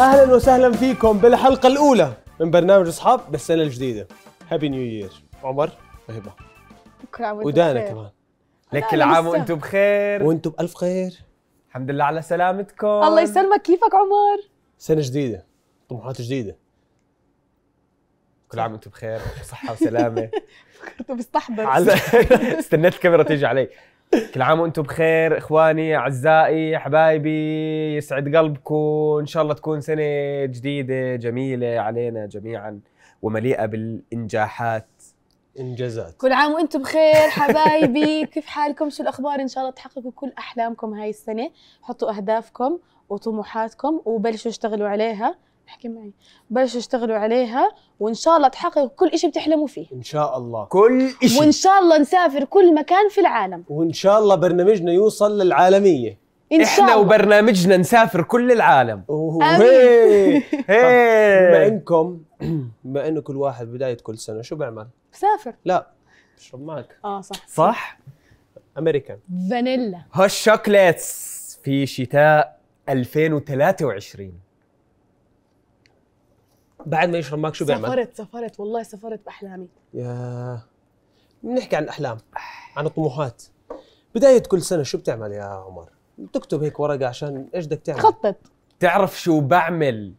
اهلا وسهلا فيكم بالحلقه الاولى من برنامج اصحاب بالسنه الجديده هابي نيو يير عمر وهبه كل عام ودانا كمان لك العام وانتم بخير وانتم بالف خير الحمد لله على سلامتكم الله يسلمك كيفك عمر سنه جديده طموحات جديده كل عام وانتم بخير وصحه وسلامه كنت بستحضر استنيت الكاميرا تيجي علي كل عام وانتم بخير اخواني اعزائي حبايبي يسعد قلبكم ان شاء الله تكون سنه جديده جميله علينا جميعا ومليئه بالانجاحات انجازات كل عام وانتم بخير حبايبي كيف حالكم شو الاخبار ان شاء الله تحققوا كل احلامكم هاي السنه حطوا اهدافكم وطموحاتكم وبلشوا اشتغلوا عليها احكي معي بلشوا اشتغلوا عليها وان شاء الله تحققوا كل شيء بتحلموا فيه ان شاء الله كل شيء وان شاء الله نسافر كل مكان في العالم وان شاء الله برنامجنا يوصل للعالميه إن شاء احنا الله. وبرنامجنا نسافر كل العالم امين بما انكم بما انه كل واحد بدايه كل سنه شو بعمل؟ بسافر لا بشرب معك اه صح صح امريكان فانيلا هالشوكليتس في شتاء 2023 بعد ما يشرب ماك شو بيعمل؟ سافرت سافرت والله سافرت باحلامي يا بنحكي عن الاحلام عن الطموحات بدايه كل سنه شو بتعمل يا عمر؟ بتكتب هيك ورقه عشان ايش بدك تعمل؟ خطط تعرف شو بعمل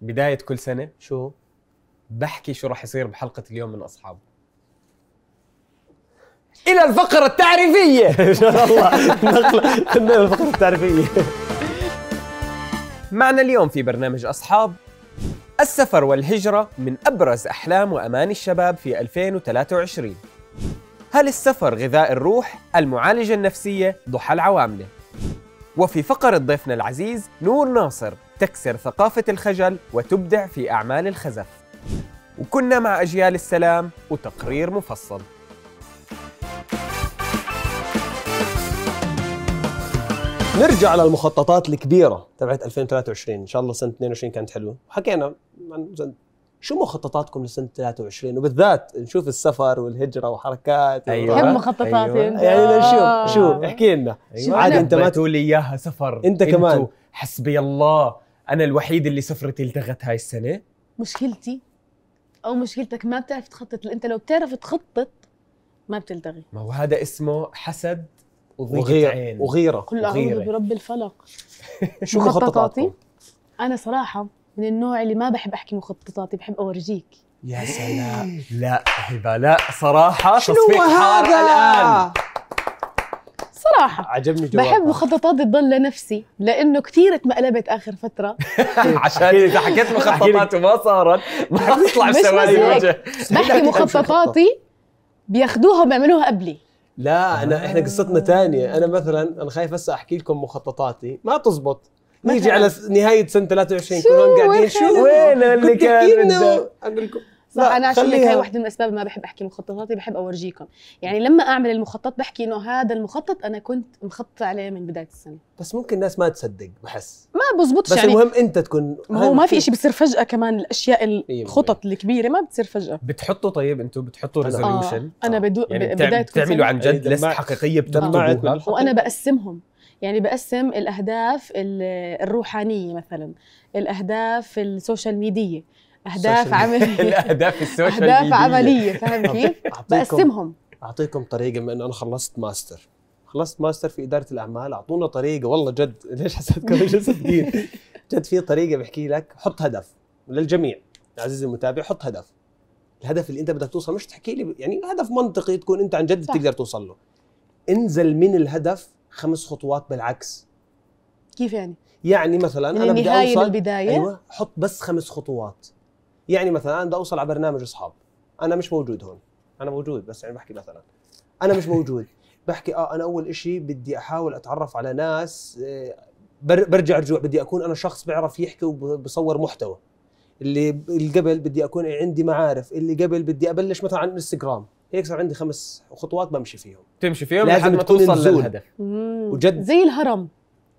بدايه كل سنه؟ شو؟ بحكي شو راح يصير بحلقه اليوم من اصحاب الى الفقره التعريفيه ان شاء الله نقله الفقره التعريفيه معنا اليوم في برنامج اصحاب السفر والهجرة من أبرز أحلام وأماني الشباب في 2023 هل السفر غذاء الروح؟ المعالجة النفسية ضحى العواملة وفي فقرة ضيفنا العزيز نور ناصر تكسر ثقافة الخجل وتبدع في أعمال الخزف وكنا مع أجيال السلام وتقرير مفصل نرجع للمخططات الكبيره تبعت 2023 ان شاء الله سنه 22 كانت حلوه حكينا عن شو مخططاتكم لسنه 23 وبالذات نشوف السفر والهجره وحركات ايوه كم مخططاتي أيوة. انت يعني شو شو أيوة. احكي لنا أيوة. عادي انت ما تقول لي اياها سفر انت كمان حسبي الله انا الوحيد اللي سفرتي التغت هاي السنه مشكلتي او مشكلتك ما بتعرف تخطط انت لو بتعرف تخطط ما بتلتغي ما هو هذا اسمه حسد وغير عين وغيرة كل أعوذ برب الفلق شو مخططاتي؟ أنا صراحة من النوع اللي ما بحب أحكي مخططاتي بحب أورجيك يا سلام لا هبة لا صراحة شو هذا الآن صراحة عجبني جوابها. بحب مخططاتي تضل لنفسي لأنه كثير اتمقلبت آخر فترة عشان إذا حكيت مخططات وما صارت ما تطلع بسوالي وجه بحكي مخططاتي بياخدوها وبيعملوها قبلي لا آه. انا احنا قصتنا تانية انا مثلا انا خايف هسه احكي لكم مخططاتي ما تزبط نيجي على نهايه سنه 23 كلهم قاعدين شو وين اللي كان اقول لكم صح انا عشان هيك هي واحده من الاسباب ما بحب احكي مخططاتي بحب اورجيكم يعني لما اعمل المخطط بحكي انه هذا المخطط انا كنت مخطط عليه من بدايه السنه بس ممكن الناس ما تصدق بحس ما بزبطش بس يعني المهم انت تكون ما هو ما في شيء بصير فجاه كمان الاشياء إيه، الخطط الكبيره ما بتصير فجاه بتحطوا طيب انتم بتحطوا ريزوليوشن آه. انا آه. بدو يعني بدايه بتعملوا عن جد إيه، لست حقيقيه بتكتبوها وانا بقسمهم يعني بقسم الاهداف الروحانيه مثلا الاهداف السوشيال ميديا اهداف عمليه الاهداف السوشيال اهداف عمليه فاهم كيف؟ بقسمهم اعطيكم طريقه بما انه انا خلصت ماستر خلصت ماستر في اداره الاعمال اعطونا طريقه والله جد ليش حسيتكم مش صدقين جد في طريقه بحكي لك حط هدف للجميع عزيزي المتابع حط هدف الهدف اللي انت بدك توصل مش تحكي لي يعني هدف منطقي تكون انت عن جد بتقدر توصل له انزل من الهدف خمس خطوات بالعكس كيف يعني يعني مثلا انا يعني بدي اوصل البداية؟ ايوه حط بس خمس خطوات يعني مثلا انا بدي اوصل على برنامج اصحاب انا مش موجود هون انا موجود بس يعني بحكي مثلا انا مش موجود بحكي اه انا اول إشي بدي احاول اتعرف على ناس آه، برجع رجوع بدي اكون انا شخص بيعرف يحكي وبصور محتوى اللي قبل بدي اكون عندي معارف اللي قبل بدي ابلش مثلا على الانستغرام هيك صار عندي خمس خطوات بمشي فيهم تمشي فيهم لازم ما توصل نزول. للهدف وجد زي الهرم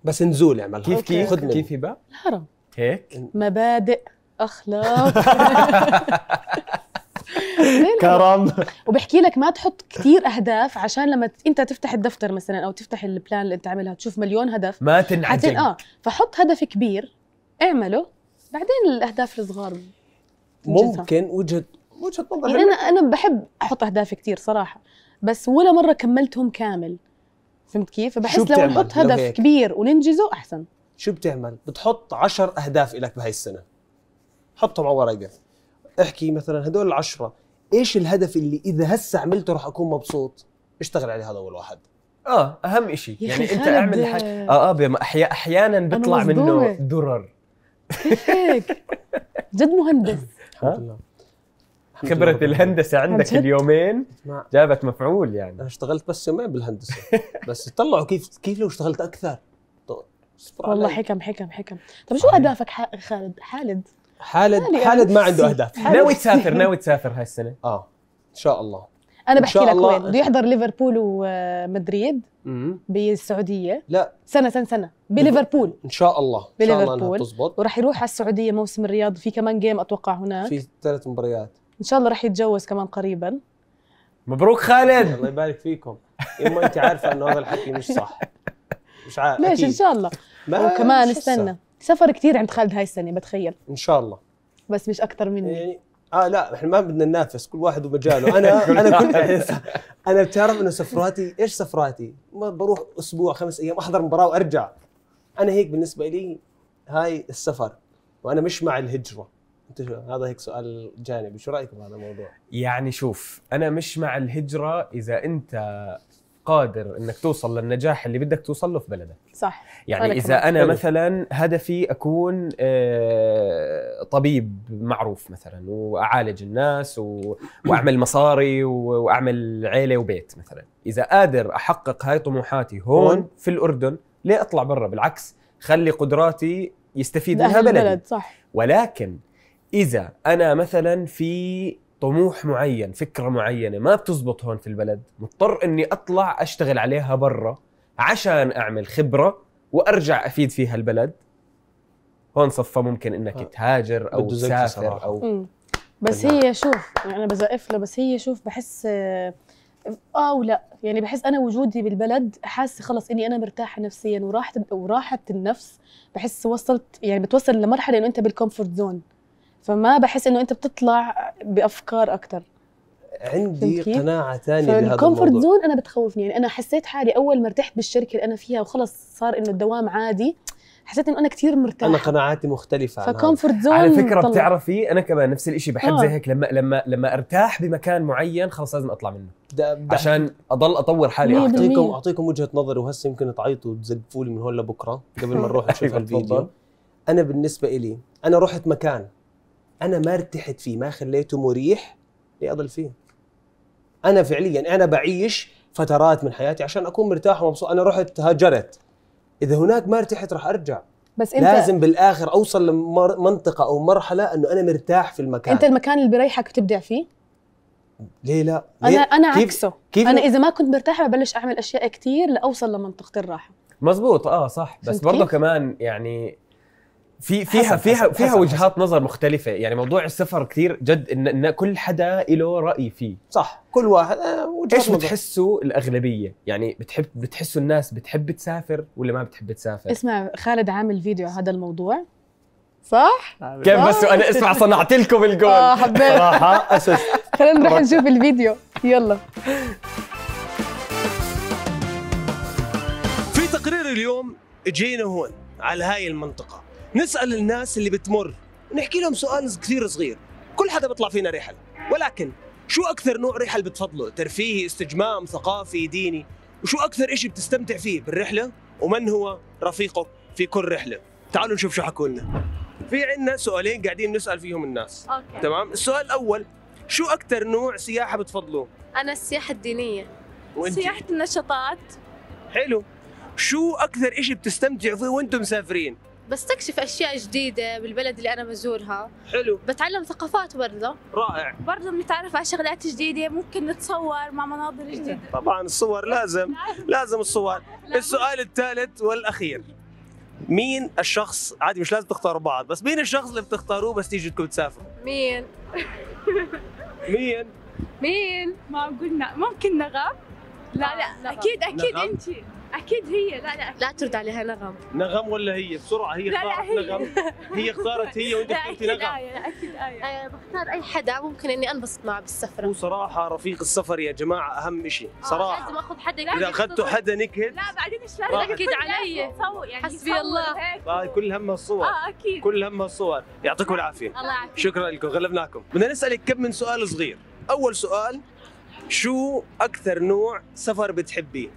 بس نزول يعني اعملها كيف كيف كيف يبقى الهرم هيك مبادئ اخلاق كرم وبحكي لك ما تحط كثير اهداف عشان لما انت تفتح الدفتر مثلا او تفتح البلان اللي انت عاملها تشوف مليون هدف ما حتن... اه فحط هدف كبير اعمله بعدين الاهداف الصغار ممكن وجهه وجهه نظر يعني انا انا بحب احط اهداف كثير صراحه بس ولا مره كملتهم كامل فهمت كيف؟ فبحس لو نحط هدف كبير وننجزه احسن شو بتعمل؟ بتحط 10 اهداف لك بهاي السنه حطهم على ورقه احكي مثلا هدول العشره ايش الهدف اللي اذا هسه عملته راح اكون مبسوط اشتغل عليه هذا اول واحد اه اهم شيء يعني انت اعمل حاجة اه اه أحي... احيانا بيطلع منه درر هيك؟ جد مهندس الحمد لله خبرة الهندسة عندك اليومين جابت مفعول يعني انا اشتغلت بس يومين بالهندسة بس طلعوا كيف كيف لو اشتغلت اكثر والله حكم حكم حكم طيب شو اهدافك خالد حالد حالد يعني حالد ما عنده اهداف ناوي تسافر ناوي تسافر هاي السنه اه ان شاء الله انا بحكي لك وين بده يحضر ليفربول ومدريد بالسعوديه لا سنه سنه سنه بليفربول ان شاء الله ان شاء الله تزبط وراح يروح على السعوديه موسم الرياض في كمان جيم اتوقع هناك في ثلاث مباريات ان شاء الله راح يتجوز كمان قريبا مبروك خالد الله يبارك فيكم يما انت عارفه انه هذا الحكي مش صح مش عارف ليش ان شاء الله وكمان استنى سفر كثير عند خالد هاي السنه بتخيل ان شاء الله بس مش اكثر مني يعني اه لا احنا ما بدنا ننافس كل واحد ومجاله انا انا كنت انا بتعرف انه سفراتي ايش سفراتي؟ ما بروح اسبوع خمس ايام احضر مباراه وارجع انا هيك بالنسبه لي هاي السفر وانا مش مع الهجره انت شو هذا هيك سؤال جانبي شو رايك بهذا الموضوع؟ يعني شوف انا مش مع الهجره اذا انت قادر انك توصل للنجاح اللي بدك توصل له في بلدك صح يعني اذا كمان. انا مثلا هدفي اكون آه، طبيب معروف مثلا واعالج الناس واعمل مصاري واعمل عيله وبيت مثلا اذا قادر احقق هاي طموحاتي هون في الاردن ليه اطلع برا بالعكس خلي قدراتي يستفيد منها بلدي بلد صح ولكن اذا انا مثلا في طموح معين فكره معينه ما بتزبط هون في البلد مضطر اني اطلع اشتغل عليها برا عشان اعمل خبره وارجع افيد فيها البلد هون صفى ممكن انك آه. تهاجر او تسافر او مم. بس هي شوف يعني انا بزقف له بس هي شوف بحس اه ولا يعني بحس انا وجودي بالبلد حاسه خلص اني انا مرتاحه نفسيا وراحه وراحه النفس بحس وصلت يعني بتوصل لمرحله انه انت بالكومفورت زون فما بحس انه انت بتطلع بافكار اكثر عندي قناعه ثانيه بهذا الموضوع الكومفورت زون انا بتخوفني يعني انا حسيت حالي اول ما ارتحت بالشركه اللي انا فيها وخلص صار انه الدوام عادي حسيت انه انا كثير مرتاح انا قناعاتي مختلفه فكومفورت زون على فكره طلع. بتعرفي انا كمان نفس الشيء بحب آه. زي هيك لما لما لما ارتاح بمكان معين خلص لازم اطلع منه ده عشان اضل اطور حالي اعطيكم اعطيكم وجهه نظري وهسه يمكن تعيطوا وتزلفوا لي من هون لبكره قبل ما نروح نشوف أيوة، الفيديو انا بالنسبه إلي انا رحت مكان انا ما ارتحت فيه ما خليته مريح لأضل فيه انا فعليا انا بعيش فترات من حياتي عشان اكون مرتاح ومبسوط انا رحت هاجرت اذا هناك ما ارتحت راح ارجع بس انت لازم بالاخر اوصل لمنطقه او مرحله انه انا مرتاح في المكان انت المكان اللي بيريحك بتبدع فيه ليه لا؟ ليه؟ انا انا كيف عكسه كيف انا اذا ما كنت مرتاح ببلش اعمل اشياء كثير لاوصل لمنطقه الراحه مزبوط اه صح بس برضه كمان يعني في فيها فيها فيها وجهات نظر مختلفه يعني موضوع السفر كثير جد ان, إن كل حدا له راي فيه صح كل واحد آه، وجهة ايش بتحسوا الاغلبيه يعني بتحب بتحسوا الناس بتحب تسافر ولا ما بتحب تسافر اسمع خالد عامل فيديو هذا الموضوع صح كيف بس انا اسمع صنعت لكم الجول اه حبيت صراحه اسس خلينا نروح نشوف الفيديو يلا في تقرير اليوم جينا هون على هاي المنطقه نسال الناس اللي بتمر نحكي لهم سؤال كثير صغير كل حدا بيطلع فينا رحل ولكن شو اكثر نوع رحل بتفضله ترفيهي استجمام ثقافي ديني وشو اكثر شيء بتستمتع فيه بالرحله ومن هو رفيقك في كل رحله تعالوا نشوف شو حكوا لنا في عندنا سؤالين قاعدين نسال فيهم الناس أوكي. تمام السؤال الاول شو اكثر نوع سياحه بتفضلوه انا السياحه الدينيه وانت؟ سياحه النشاطات حلو شو اكثر شيء بتستمتعوا فيه وانتم مسافرين بستكشف اشياء جديده بالبلد اللي انا بزورها حلو بتعلم ثقافات برضه رائع برضه بنتعرف على شغلات جديده ممكن نتصور مع مناظر جديده طبعا الصور لازم لازم الصور السؤال الثالث والاخير مين الشخص عادي مش لازم تختاروا بعض بس مين الشخص اللي بتختاروه بس تيجي تكون تسافروا مين مين مين ما قلنا ممكن نغم لا لا, لا. اكيد اكيد انت اكيد هي لا لا أكيد. لا ترد عليها نغم نغم ولا هي بسرعه هي اختارت نغم هي اختارت هي وانت اخترتي نغم اكيد آية اكيد آية. آه بختار اي حدا ممكن اني انبسط معه بالسفره وصراحه رفيق السفر يا جماعه اهم شيء آه، صراحه لازم اخذ حدا اذا اخذتوا حدا نكد لا بعدين ايش لازم علي يعني حسبي الله كل همها الصور اه اكيد كل همها الصور يعطيكم العافيه الله يعافيك شكرا لكم غلبناكم بدنا نسالك كم من سؤال صغير اول سؤال شو اكثر نوع سفر بتحبيه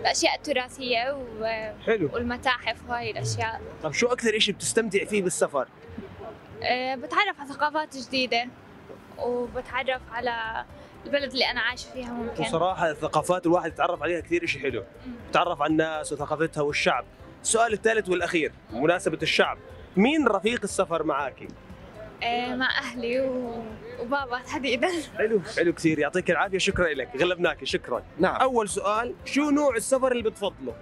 الاشياء التراثيه حلو. والمتاحف وهاي الاشياء طب شو اكثر شيء بتستمتع فيه بالسفر أه، بتعرف على ثقافات جديده وبتعرف على البلد اللي انا عايشه فيها ممكن بصراحه الثقافات الواحد يتعرف عليها كثير شيء حلو بتعرف على الناس وثقافتها والشعب السؤال الثالث والاخير مناسبه الشعب مين رفيق السفر معك إيه، مع اهلي و... وبابا تحديدا حلو حلو كثير يعطيك العافيه شكرا لك غلبناك شكرا نعم اول سؤال شو نوع السفر اللي بتفضله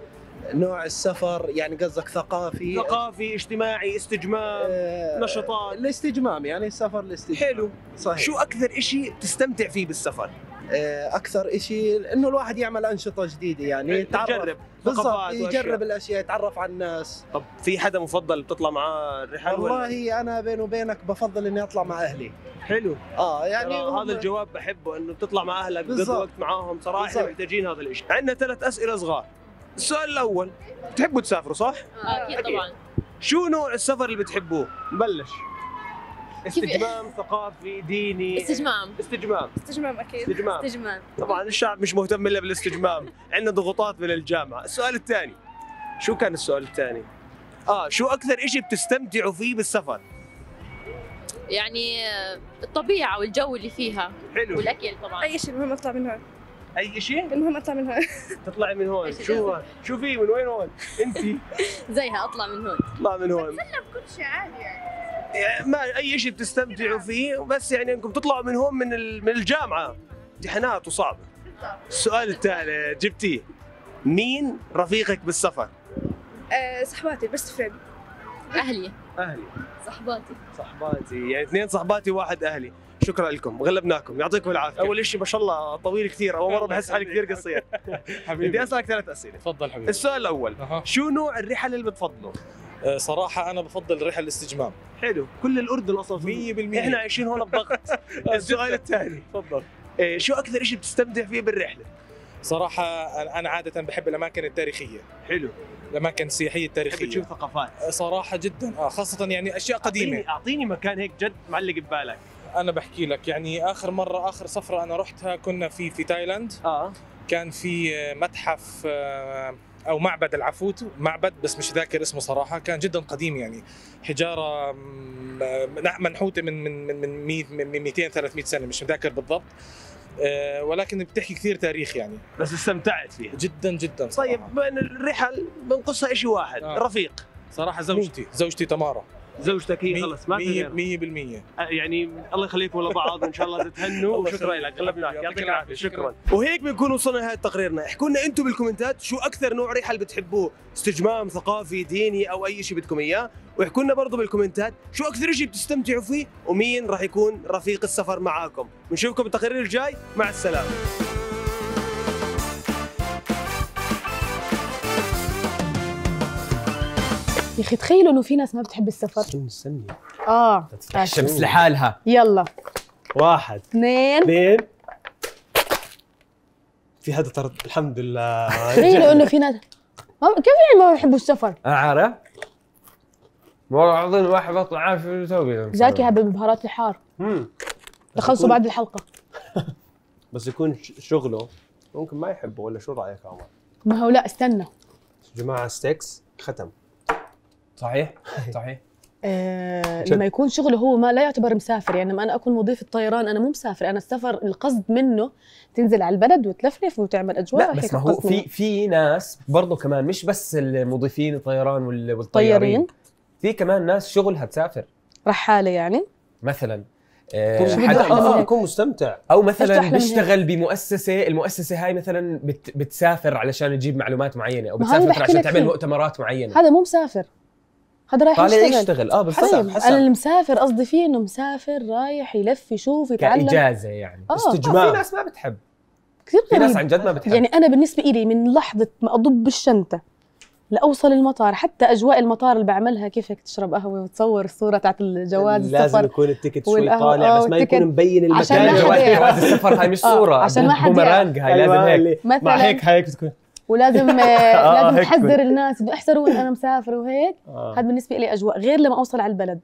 نوع السفر يعني قصدك ثقافي ثقافي اجتماعي استجمام آه نشاطات الاستجمام يعني السفر الاستجمام حلو صحيح شو اكثر شيء بتستمتع فيه بالسفر آه، اكثر شيء انه الواحد يعمل انشطه جديده يعني إيه، يجرب بالضبط يجرب الاشياء يتعرف على الناس طب في حدا مفضل بتطلع معاه الرحله والله ولا؟ انا بيني وبينك بفضل اني اطلع مع اهلي حلو اه يعني هم... هذا الجواب بحبه انه بتطلع مع اهلك بتقضي وقت معاهم صراحه محتاجين هذا الشيء عندنا ثلاث اسئله صغار السؤال الاول بتحبوا تسافروا صح؟ آه اكيد طبعا شو نوع السفر اللي بتحبوه؟ بلش استجمام ثقافي ديني استجمام استجمام استجمام اكيد استجمام استجمام طبعا الشعب مش مهتم الا بالاستجمام عندنا ضغوطات من الجامعه السؤال الثاني شو كان السؤال الثاني اه شو اكثر شيء بتستمتعوا فيه بالسفر يعني آه، الطبيعه والجو اللي فيها حلو والاكل طبعا اي شيء المهم اطلع من هون اي شيء المهم اطلع من هون تطلعي من هون شو هون شو في من وين هون انت زيها اطلع من هون اطلع من هون بتسلى بكل شيء عادي يعني يعني ما اي شيء بتستمتعوا فيه بس يعني انكم تطلعوا من هون من من الجامعه امتحانات وصعبه السؤال التالي جبتيه مين رفيقك بالسفر؟ آه، صحباتي بس فريند اهلي اهلي صحباتي صحباتي يعني اثنين صحباتي واحد اهلي شكرا لكم غلبناكم يعطيكم العافيه اول شيء ما شاء الله طويل كثير اول مره بحس حالي كثير قصير حبيبي بدي اسالك ثلاث اسئله تفضل حبيبي السؤال الاول شو نوع الرحله اللي بتفضله آه، صراحه انا بفضل رحلة الاستجمام حلو كل الاردن اصلا 100% احنا عايشين هون بضغط السؤال الثاني تفضل آه، شو اكثر شيء بتستمتع فيه بالرحله صراحة أنا عادة بحب الأماكن التاريخية حلو الأماكن السياحية التاريخية بتشوف ثقافات آه، صراحة جدا آه خاصة يعني أشياء قديمة أعطيني, أعطيني مكان هيك جد معلق ببالك أنا بحكي لك يعني آخر مرة آخر سفرة أنا رحتها كنا في في تايلاند آه كان في متحف آه او معبد العفوت معبد بس مش ذاكر اسمه صراحه كان جدا قديم يعني حجاره منحوته من من من 100 من 200 300 سنه مش مذاكر بالضبط آه، ولكن بتحكي كثير تاريخ يعني بس استمتعت فيها جدا جدا صراحة. طيب الرحل بنقصها شيء واحد آه. رفيق صراحه زوجتي زوجتي تمارا زوجتك هي خلص ما في 100% أه، يعني الله يخليكم لبعض وان شاء الله تتهنوا وشكرا لك غلبناك يعطيك العافيه شكرا وهيك بنكون وصلنا لنهايه تقريرنا احكوا لنا انتم بالكومنتات شو اكثر نوع ريحه اللي بتحبوه استجمام ثقافي ديني او اي شيء بدكم اياه واحكوا لنا برضه بالكومنتات شو اكثر شيء بتستمتعوا فيه ومين راح يكون رفيق السفر معاكم بنشوفكم بالتقرير الجاي مع السلامه يا اخي تخيلوا انه في ناس ما بتحب السفر استني استني اه الشمس لحالها يلا واحد اثنين اثنين في هذا طرد الحمد لله تخيلوا انه في ناس كيف يعني ما بيحبوا السفر؟ انا عارف والله العظيم واحد بطلع عارف شو يسوي زاكي هذا البهارات الحار امم تخلصوا بعد الحلقه بس يكون شغله ممكن ما يحبه ولا شو رايك عمر؟ ما هو لا استنى جماعه ستيكس ختم صحيح صحيح آه لما يكون شغله هو ما لا يعتبر مسافر يعني لما انا اكون مضيف الطيران انا مو مسافر انا السفر القصد منه تنزل على البلد وتلفلف وتعمل اجواء لا بس ما هو في في ناس برضه كمان مش بس المضيفين الطيران والطيارين في كمان ناس شغلها تسافر رحاله يعني مثلا اه يكون آه، مستمتع او مثلا بيشتغل بمؤسسه المؤسسه هاي مثلا بت بتسافر علشان تجيب معلومات معينه او بتسافر عشان تعمل مؤتمرات معينه هذا مو مسافر هذا رايح يشتغل, يشتغل. اه بالصدف حسب, حسب انا المسافر قصدي فيه انه مسافر رايح يلف يشوف يتعلم كاجازه يعني آه. استجمام آه في ناس ما بتحب كثير في ناس عن جد ما بتحب يعني انا بالنسبه إلي من لحظه ما اضب الشنطه لاوصل المطار حتى اجواء المطار اللي بعملها كيفك تشرب قهوه وتصور الصوره تاعت الجواز السفر لازم يكون التيكت شوي طالع آه، بس ما يكون مبين المكان جواز السفر هاي مش آه، صوره عشان ما حد بومرانج هاي لازم أيوة، هيك مع هيك هيك بتكون ولازم آه، آه، لازم تحذر الناس بدي احذروا انا مسافر وهيك هذا آه. بالنسبه لي اجواء غير لما اوصل على البلد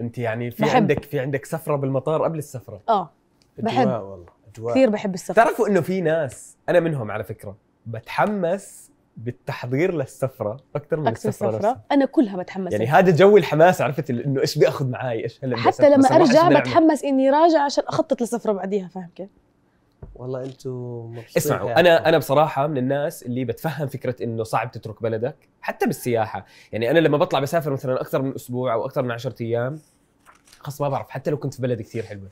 انت يعني في بحب. عندك في عندك سفره بالمطار قبل السفره اه بحب والله أجواء. كثير بحب السفره تعرفوا انه في ناس انا منهم على فكره بتحمس بالتحضير للسفره اكثر من أكثر السفره نفسها. انا كلها بتحمس يعني هذا جو الحماس عرفت انه ايش باخذ معي ايش هلا حتى لما ارجع بتحمس اني راجع عشان اخطط للسفره بعديها فاهم كيف والله انتم اسمعوا انا انا بصراحه من الناس اللي بتفهم فكره انه صعب تترك بلدك حتى بالسياحه يعني انا لما بطلع بسافر مثلا اكثر من اسبوع او اكثر من 10 ايام خلص ما بعرف حتى لو كنت في بلد كثير حلوه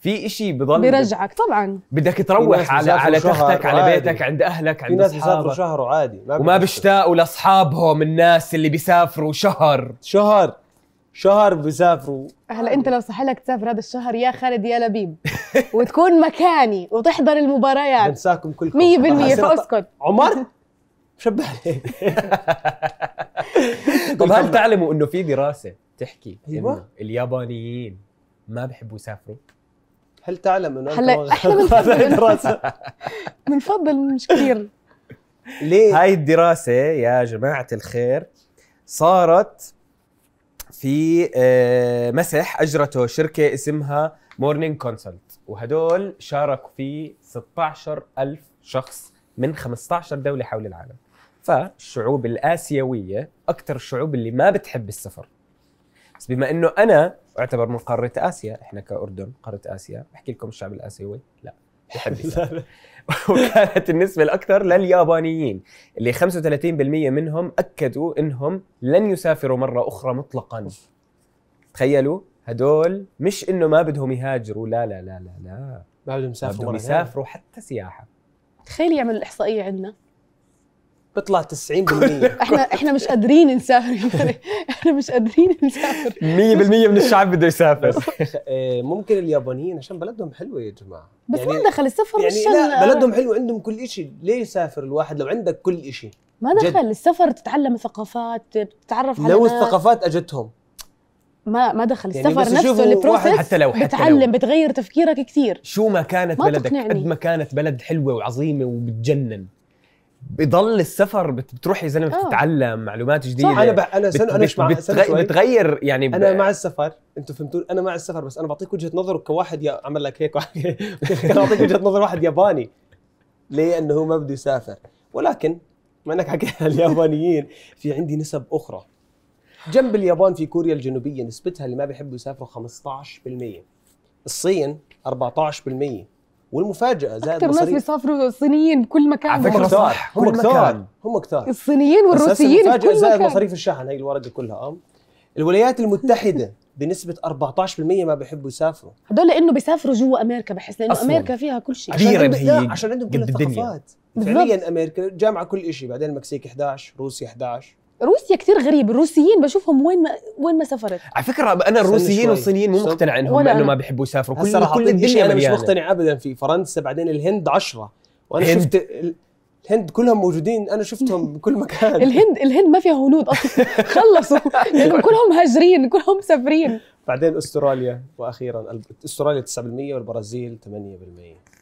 في شيء بضل بيرجعك طبعا بدك تروح على على تختك على بيتك عند اهلك عند اصحابك في ناس بيسافروا شهر وعادي ما وما بيشتاقوا لاصحابهم الناس اللي بيسافروا شهر شهر شهر بسافروا هلا انت لو صح لك تسافر هذا الشهر يا خالد يا لبيب وتكون مكاني وتحضر المباريات بنساكم كلكم 100% فاسكت عمر شبه عليك طب هل تعلموا انه في دراسه تحكي انه أيوة. اليابانيين ما بحبوا يسافروا؟ هل تعلم انه هلا احنا بنفضل بنفضل مش كثير ليه؟ هاي الدراسه يا جماعه الخير صارت في آه، مسح اجرته شركه اسمها مورنينج كونسلت وهدول شاركوا فيه 16000 شخص من 15 دوله حول العالم فالشعوب الاسيويه اكثر الشعوب اللي ما بتحب السفر بس بما انه انا اعتبر من قاره اسيا احنا كاردن قاره اسيا بحكي لكم الشعب الاسيوي لا يحب وكانت النسبة الأكثر لليابانيين اللي 35% منهم أكدوا أنهم لن يسافروا مرة أخرى مطلقا تخيلوا هدول مش انه ما بدهم يهاجروا لا لا لا لا لا ما بدهم يسافروا بدهم يسافروا حتى سياحه تخيل يعملوا الاحصائيه عندنا بيطلع 90% احنا احنا مش قادرين نسافر احنا مش قادرين نسافر 100% من الشعب بده يسافر آه، ممكن اليابانيين عشان بلدهم حلوه يا جماعه بس يعني ما دخل السفر يعني مش لا بلدهم حلوه عندهم كل شيء ليه يسافر الواحد لو عندك كل شيء ما دخل السفر تتعلم ثقافات بتتعرف على لو الثقافات اجتهم ما ما دخل يعني السفر نفسه البروسيس حتى لو حتى بتعلم لو. بتغير تفكيرك كثير شو ما كانت ما بلدك قد ما كانت بلد حلوه وعظيمه وبتجنن بضل السفر بتروح يا زلمه آه. بتتعلم معلومات جديده صح انا بح- انا بت... انا مش مع بتغ... بتغير يعني ب... انا مع السفر انتم فهمتوني انا مع السفر بس انا بعطيك وجهه نظر كواحد يا... عمل لك هيك بعطيك وجهه نظر واحد ياباني ليه انه هو ما بده يسافر ولكن ما انك حكيت اليابانيين في عندي نسب اخرى جنب اليابان في كوريا الجنوبيه نسبتها اللي ما بيحبوا يسافروا 15% الصين 14% والمفاجاه زائد اكثر ناس بيسافروا الصينيين كل مكان على فكره صح هم كثار هم كثار الصينيين والروسيين بس كل زائد مكان. مصاريف الشحن هي الورقه كلها ام الولايات المتحده بنسبة 14% ما بيحبوا يسافروا هدول لانه بيسافروا جوا امريكا بحس لانه امريكا فيها كل شيء كبيرة هي عشان عندهم كل الثقافات فعليا امريكا جامعه كل شيء بعدين المكسيك 11 روسيا 11 روسيا كثير غريب الروسيين بشوفهم وين ما وين ما سافرت على فكره انا الروسيين والصينيين مو مقتنع عنهم انه ما بيحبوا يسافروا كل كل الدنيا انا مش مقتنع ابدا في فرنسا بعدين الهند عشرة وانا هند. شفت الهند كلهم موجودين انا شفتهم بكل مكان الهند الهند ما فيها هنود اصلا خلصوا لانهم كلهم هاجرين كلهم مسافرين بعدين استراليا واخيرا استراليا 9% والبرازيل 8%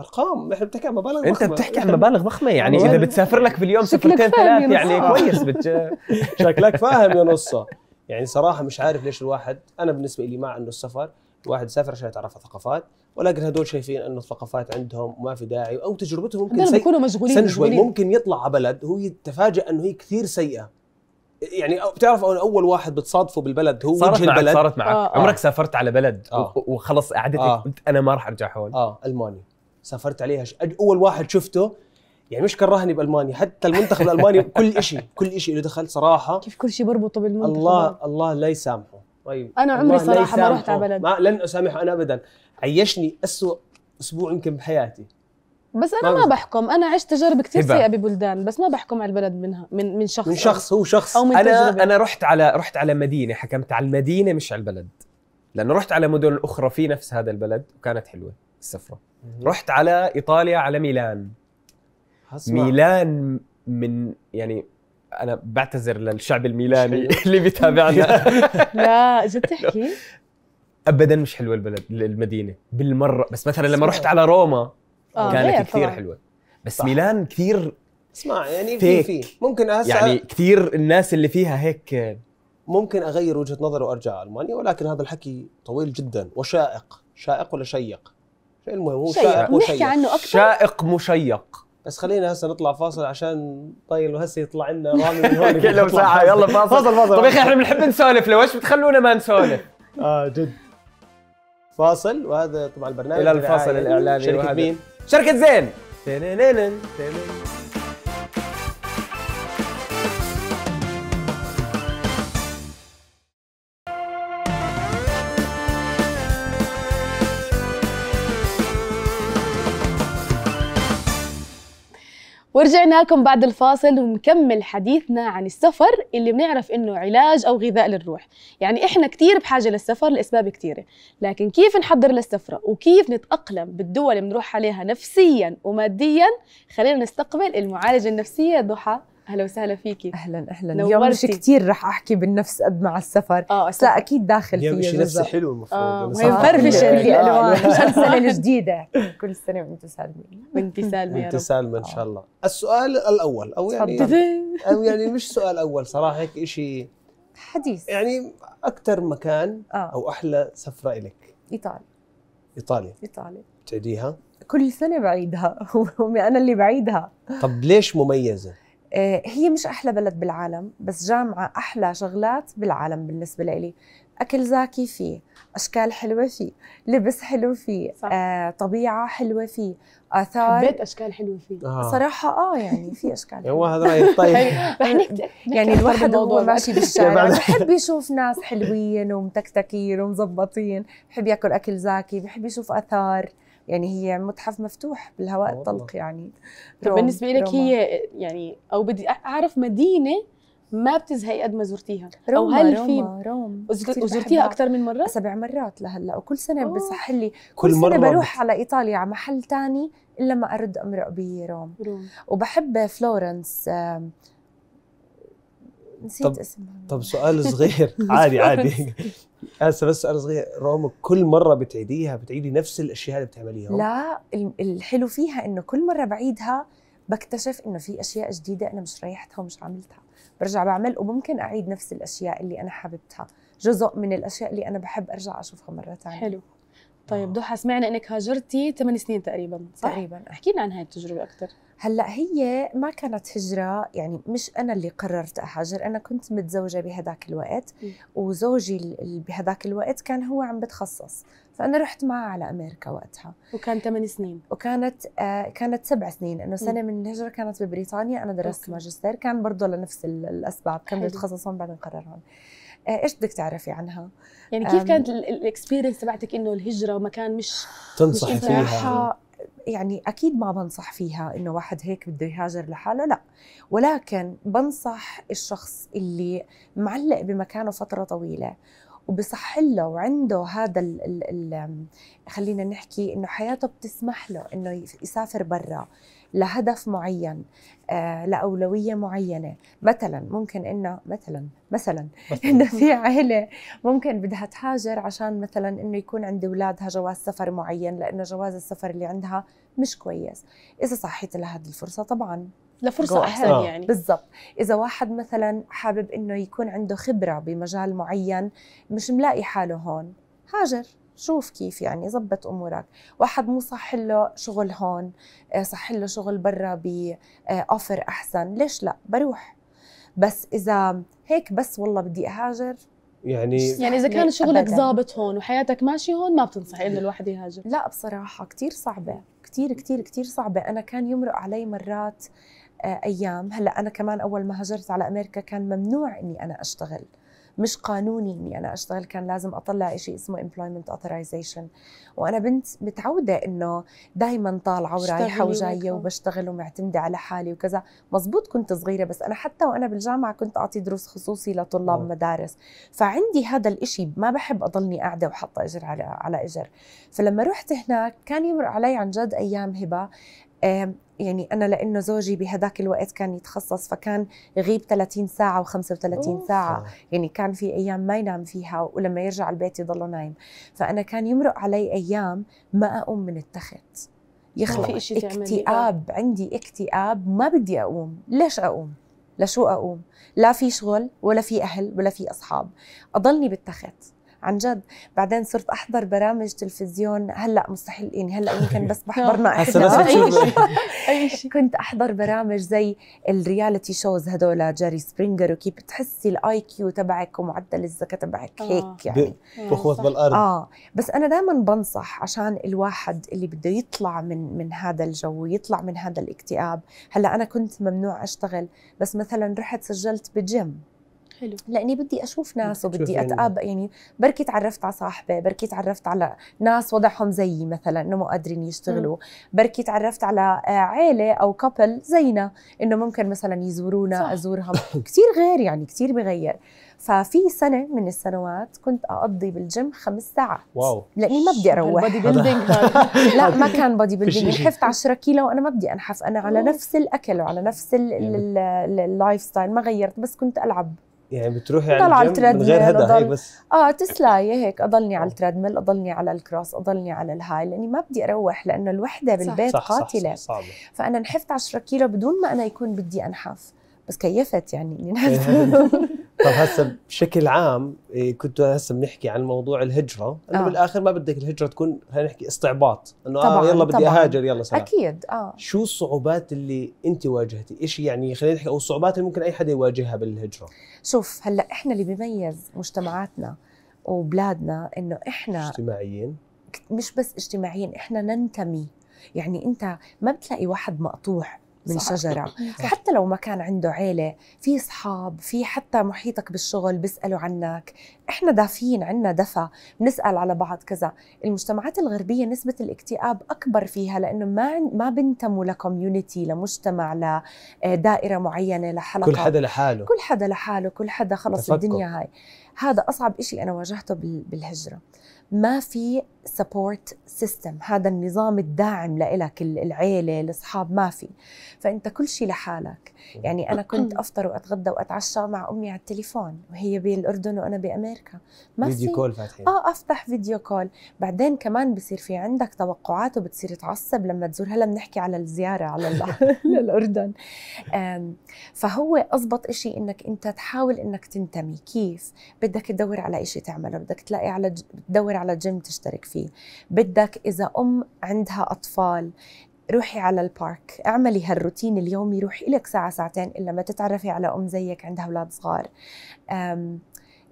ارقام احنا بنحكي عن مبالغ انت ضخمه بتحكي عن مبالغ ضخمه يعني مبالغ. اذا بتسافر لك في اليوم سفرتين ثلاث يعني كويس شكلك فاهم يا نصه يعني صراحه مش عارف ليش الواحد انا بالنسبه لي مع انه السفر الواحد يسافر عشان يتعرف على ثقافات ولكن هدول شايفين انه الثقافات عندهم وما في داعي او تجربتهم ممكن سيئه بيكونوا مشغولين سن شوي ممكن يطلع على بلد هو يتفاجئ انه هي كثير سيئه يعني بتعرف اول واحد بتصادفه بالبلد هو صارت معك البلد صارت معك آه, آه. عمرك سافرت على بلد آه. وخلص قعدتك آه. انا ما راح ارجع هون اه الماني سافرت عليها اول واحد شفته يعني مش كرهني بالمانيا حتى المنتخب الالماني كل شيء كل شيء له دخل صراحه كيف كل شيء بربطه بالمنتخب الله الله لا يسامحه طيب انا عمري صراحه ما رحت على بلد ما لن اسامحه انا ابدا عيشني اسوء اسبوع يمكن بحياتي بس انا ما, ما بحكم انا عشت تجارب كثير سيئه ببلدان بس ما بحكم على البلد منها من من شخص من شخص هو شخص أو من انا تجربة. انا رحت على رحت على مدينه حكمت على المدينه مش على البلد لانه رحت على مدن اخرى في نفس هذا البلد وكانت حلوه السفره رحت على ايطاليا على ميلان هسمع. ميلان من يعني انا بعتذر للشعب الميلاني اللي بيتابعنا لا جد تحكي ابدا مش حلوه البلد المدينه بالمره بس مثلا لما رحت على روما آه. كانت كثير طبعا. حلوه بس صح. ميلان كثير اسمع يعني في في ممكن أسأل يعني كثير الناس اللي فيها هيك ممكن اغير وجهه نظري وارجع المانيا ولكن هذا الحكي طويل جدا وشائق شائق ولا شيق المهم هو شائق مشيق عنه اكثر شائق مشيق بس خلينا هسه نطلع فاصل عشان طيب هسه يطلع لنا رامي من هون كله ساعه يلا فاصل فاصل فاصل طيب يا اخي احنا بنحب نسولف لو ايش بتخلونا ما نسولف اه جد فاصل وهذا طبعا البرنامج الى الفاصل الاعلامي شركه مين؟ شركه زين ورجعنا لكم بعد الفاصل ونكمل حديثنا عن السفر اللي بنعرف انه علاج او غذاء للروح يعني احنا كثير بحاجه للسفر لاسباب كثيره لكن كيف نحضر للسفره وكيف نتاقلم بالدول اللي بنروح عليها نفسيا وماديا خلينا نستقبل المعالجه النفسيه ضحى اهلا وسهلا فيكي اهلا اهلا اليوم مش كثير رح احكي بالنفس قد مع السفر آه بس لا اكيد داخل فيه شيء نفسي حلو المفروض آه وهي مفرفشه الوان عشان السنه الجديده كل سنه وانت سالمه وانت سالمه يا رب وانت سالمه ان شاء الله آه. السؤال الاول او يعني او يعني مش سؤال اول صراحه هيك شيء حديث يعني اكثر مكان آه. او احلى سفره لك ايطاليا ايطاليا ايطاليا بتعيديها؟ كل سنه بعيدها انا اللي بعيدها طب ليش مميزه؟ آه، هي مش احلى بلد بالعالم بس جامعه احلى شغلات بالعالم بالنسبه لي اكل زاكي فيه اشكال حلوه فيه لبس حلو فيه صح. آه، طبيعه حلوه فيه اثار حبيت اشكال حلوه فيه آه. صراحه اه يعني في اشكال إيه، هو هذا رايك طيب يعني, يعني الواحد هو ماشي بالشارع بحب يشوف ناس حلوين ومتكتكين ومظبطين بحب ياكل اكل زاكي بحب يشوف اثار يعني هي متحف مفتوح بالهواء آه، الطلق يعني طب بالنسبه لك هي يعني او بدي اعرف مدينه ما بتزهقي قد ما زرتيها روما او هل روما في روما, روما. وزرتيها اكثر من مره سبع مرات لهلا وكل سنه آه. بصح لي كل, كل سنه بروح بت... على ايطاليا على محل ثاني الا ما ارد امرق بروم روم. وبحب فلورنس نسيت طب اسمها طب سؤال صغير عادي عادي هسه بس سؤال صغير روما كل مره بتعيديها بتعيدي نفس الاشياء اللي بتعمليها لا الحلو فيها انه كل مره بعيدها بكتشف انه في اشياء جديده انا مش رايحتها ومش عملتها برجع بعمل وممكن اعيد نفس الاشياء اللي انا حاببتها جزء من الاشياء اللي انا بحب ارجع اشوفها مره ثانيه حلو طيب ضحى آه. سمعنا انك هاجرتي 8 سنين تقريبا صح؟ تقريبا احكي لنا عن هاي التجربه اكثر هلا هي ما كانت هجره يعني مش انا اللي قررت اهاجر انا كنت متزوجه بهذاك الوقت م. وزوجي بهذاك الوقت كان هو عم بتخصص فانا رحت معه على امريكا وقتها وكان 8 سنين وكانت آه كانت سبع سنين انه سنه م. من الهجره كانت ببريطانيا انا درست أوكي. ماجستير كان برضه لنفس الاسباب كان بيتخصصون بعدين قررهم آه، ايش بدك تعرفي عنها يعني كيف كانت الاكسبيرينس تبعتك انه الهجره مكان مش تنصحي مش فيها يعني اكيد ما بنصح فيها انه واحد هيك بده يهاجر لحاله لا ولكن بنصح الشخص اللي معلق بمكانه فتره طويله وبصح له وعنده هذا الـ الـ الـ خلينا نحكي انه حياته بتسمح له انه يسافر برا لهدف معين آه، لاولويه معينه مثلا ممكن انه مثلا مثلا انه في عائله ممكن بدها تهاجر عشان مثلا انه يكون عند اولادها جواز سفر معين لانه جواز السفر اللي عندها مش كويس اذا صحيت لها هذه الفرصه طبعا لفرصة أحسن آه. يعني بالضبط إذا واحد مثلا حابب إنه يكون عنده خبرة بمجال معين مش ملاقي حاله هون هاجر شوف كيف يعني زبط امورك واحد مو صح له شغل هون آه، صح له شغل برا بأوفر آه، احسن ليش لا بروح بس اذا هيك بس والله بدي اهاجر يعني يعني اذا كان شغلك ظابط هون وحياتك ماشيه هون ما بتنصحي انه الواحد يهاجر لا بصراحه كثير صعبه كثير كثير كثير صعبه انا كان يمرق علي مرات آه، ايام هلا انا كمان اول ما هاجرت على امريكا كان ممنوع اني انا اشتغل مش قانوني اني انا اشتغل كان لازم اطلع شيء اسمه employment authorization وانا بنت متعوده انه دائما طالعه ورايحه وجايه وبشتغل ومعتمده على حالي وكذا مزبوط كنت صغيره بس انا حتى وانا بالجامعه كنت اعطي دروس خصوصي لطلاب أوه. مدارس فعندي هذا الإشي ما بحب اضلني قاعده وحاطه اجر على على اجر فلما رحت هناك كان يمر علي عن جد ايام هبه يعني انا لانه زوجي بهداك الوقت كان يتخصص فكان يغيب 30 ساعه و35 ساعه يعني كان في ايام ما ينام فيها ولما يرجع البيت يضله نايم فانا كان يمرق علي ايام ما اقوم من التخت يخلق في اكتئاب عندي اكتئاب ما بدي اقوم ليش اقوم لشو اقوم لا في شغل ولا في اهل ولا في اصحاب اضلني بالتخت عن جد بعدين صرت احضر برامج تلفزيون هلا مستحيل يعني هلا يمكن بس بحضرنا احنا اي شيء اي شيء كنت احضر برامج زي الرياليتي شوز هدول جاري سبرينجر وكيف بتحسي الاي كيو تبعك ومعدل الذكاء تبعك آه. هيك يعني بخوث آه، بالارض اه بس انا دائما بنصح عشان الواحد اللي بده يطلع من من هذا الجو ويطلع من هذا الاكتئاب هلا انا كنت ممنوع اشتغل بس مثلا رحت سجلت بجيم حلو لاني بدي اشوف ناس وبدي يعني. اتقابل يعني بركي تعرفت على صاحبه بركي تعرفت على ناس وضعهم زيي مثلا انه مو قادرين يشتغلوا بركي تعرفت على آه، عيله او كابل زينا انه ممكن مثلا يزورونا صح. ازورهم كثير غير يعني كثير بغير ففي سنه من السنوات كنت اقضي بالجيم خمس ساعات واو لاني ما بدي اروح بودي بيلدينج لا ما كان بودي بيلدينغ نحفت 10 كيلو وانا ما بدي انحف انا على نفس الاكل وعلى نفس اللايف ستايل ما غيرت بس كنت العب يعني بتروحي على, على غير هدا هيك بس اه تسلاية هيك اضلني على التريدميل اضلني على الكروس اضلني على الهاي لاني ما بدي اروح لانه الوحده بالبيت صح قاتله صح صح صح صح. فانا نحفت 10 كيلو بدون ما انا يكون بدي انحف بس كيفت يعني اني إيه. طب هسه بشكل عام إيه، كنتوا هسه بنحكي عن موضوع الهجره انه آه. بالاخر ما بدك الهجره تكون خلينا نحكي استعباط انه آه، طبعا آه يلا بدي طبعاً. اهاجر يلا سلام اكيد اه شو الصعوبات اللي انت واجهتي ايش يعني خلينا نحكي او الصعوبات اللي ممكن اي حدا يواجهها بالهجره شوف هلا احنا اللي بيميز مجتمعاتنا وبلادنا انه احنا اجتماعيين مش بس اجتماعيين احنا ننتمي يعني انت ما بتلاقي واحد مقطوع من صح. شجره صح. حتى لو ما كان عنده عيله في اصحاب في حتى محيطك بالشغل بيسالوا عنك احنا دافيين عنا دفى بنسال على بعض كذا المجتمعات الغربيه نسبه الاكتئاب اكبر فيها لانه ما ما بنتموا لكوميونتي لمجتمع لدائره آه، معينه لحلقه كل حدا لحاله كل حدا لحاله كل حدا خلص تفكر. الدنيا هاي هذا اصعب شيء انا واجهته بالهجره ما في سبورت سيستم هذا النظام الداعم لإلك العيلة الأصحاب ما في فأنت كل شيء لحالك يعني أنا كنت أفطر وأتغدى وأتعشى مع أمي على التليفون وهي بالأردن وأنا بأمريكا ما فيديو في فيديو كول فاتحين آه أفتح فيديو كول بعدين كمان بصير في عندك توقعات وبتصير تعصب لما تزور هلا بنحكي على الزيارة على للأردن فهو أضبط إشي إنك أنت تحاول إنك تنتمي كيف بدك تدور على إشي تعمله بدك تلاقي على تدور على جيم تشترك فيه بدك إذا أم عندها أطفال روحي على البارك اعملي هالروتين اليومي روحي لك ساعة ساعتين إلا ما تتعرفي على أم زيك عندها أولاد صغار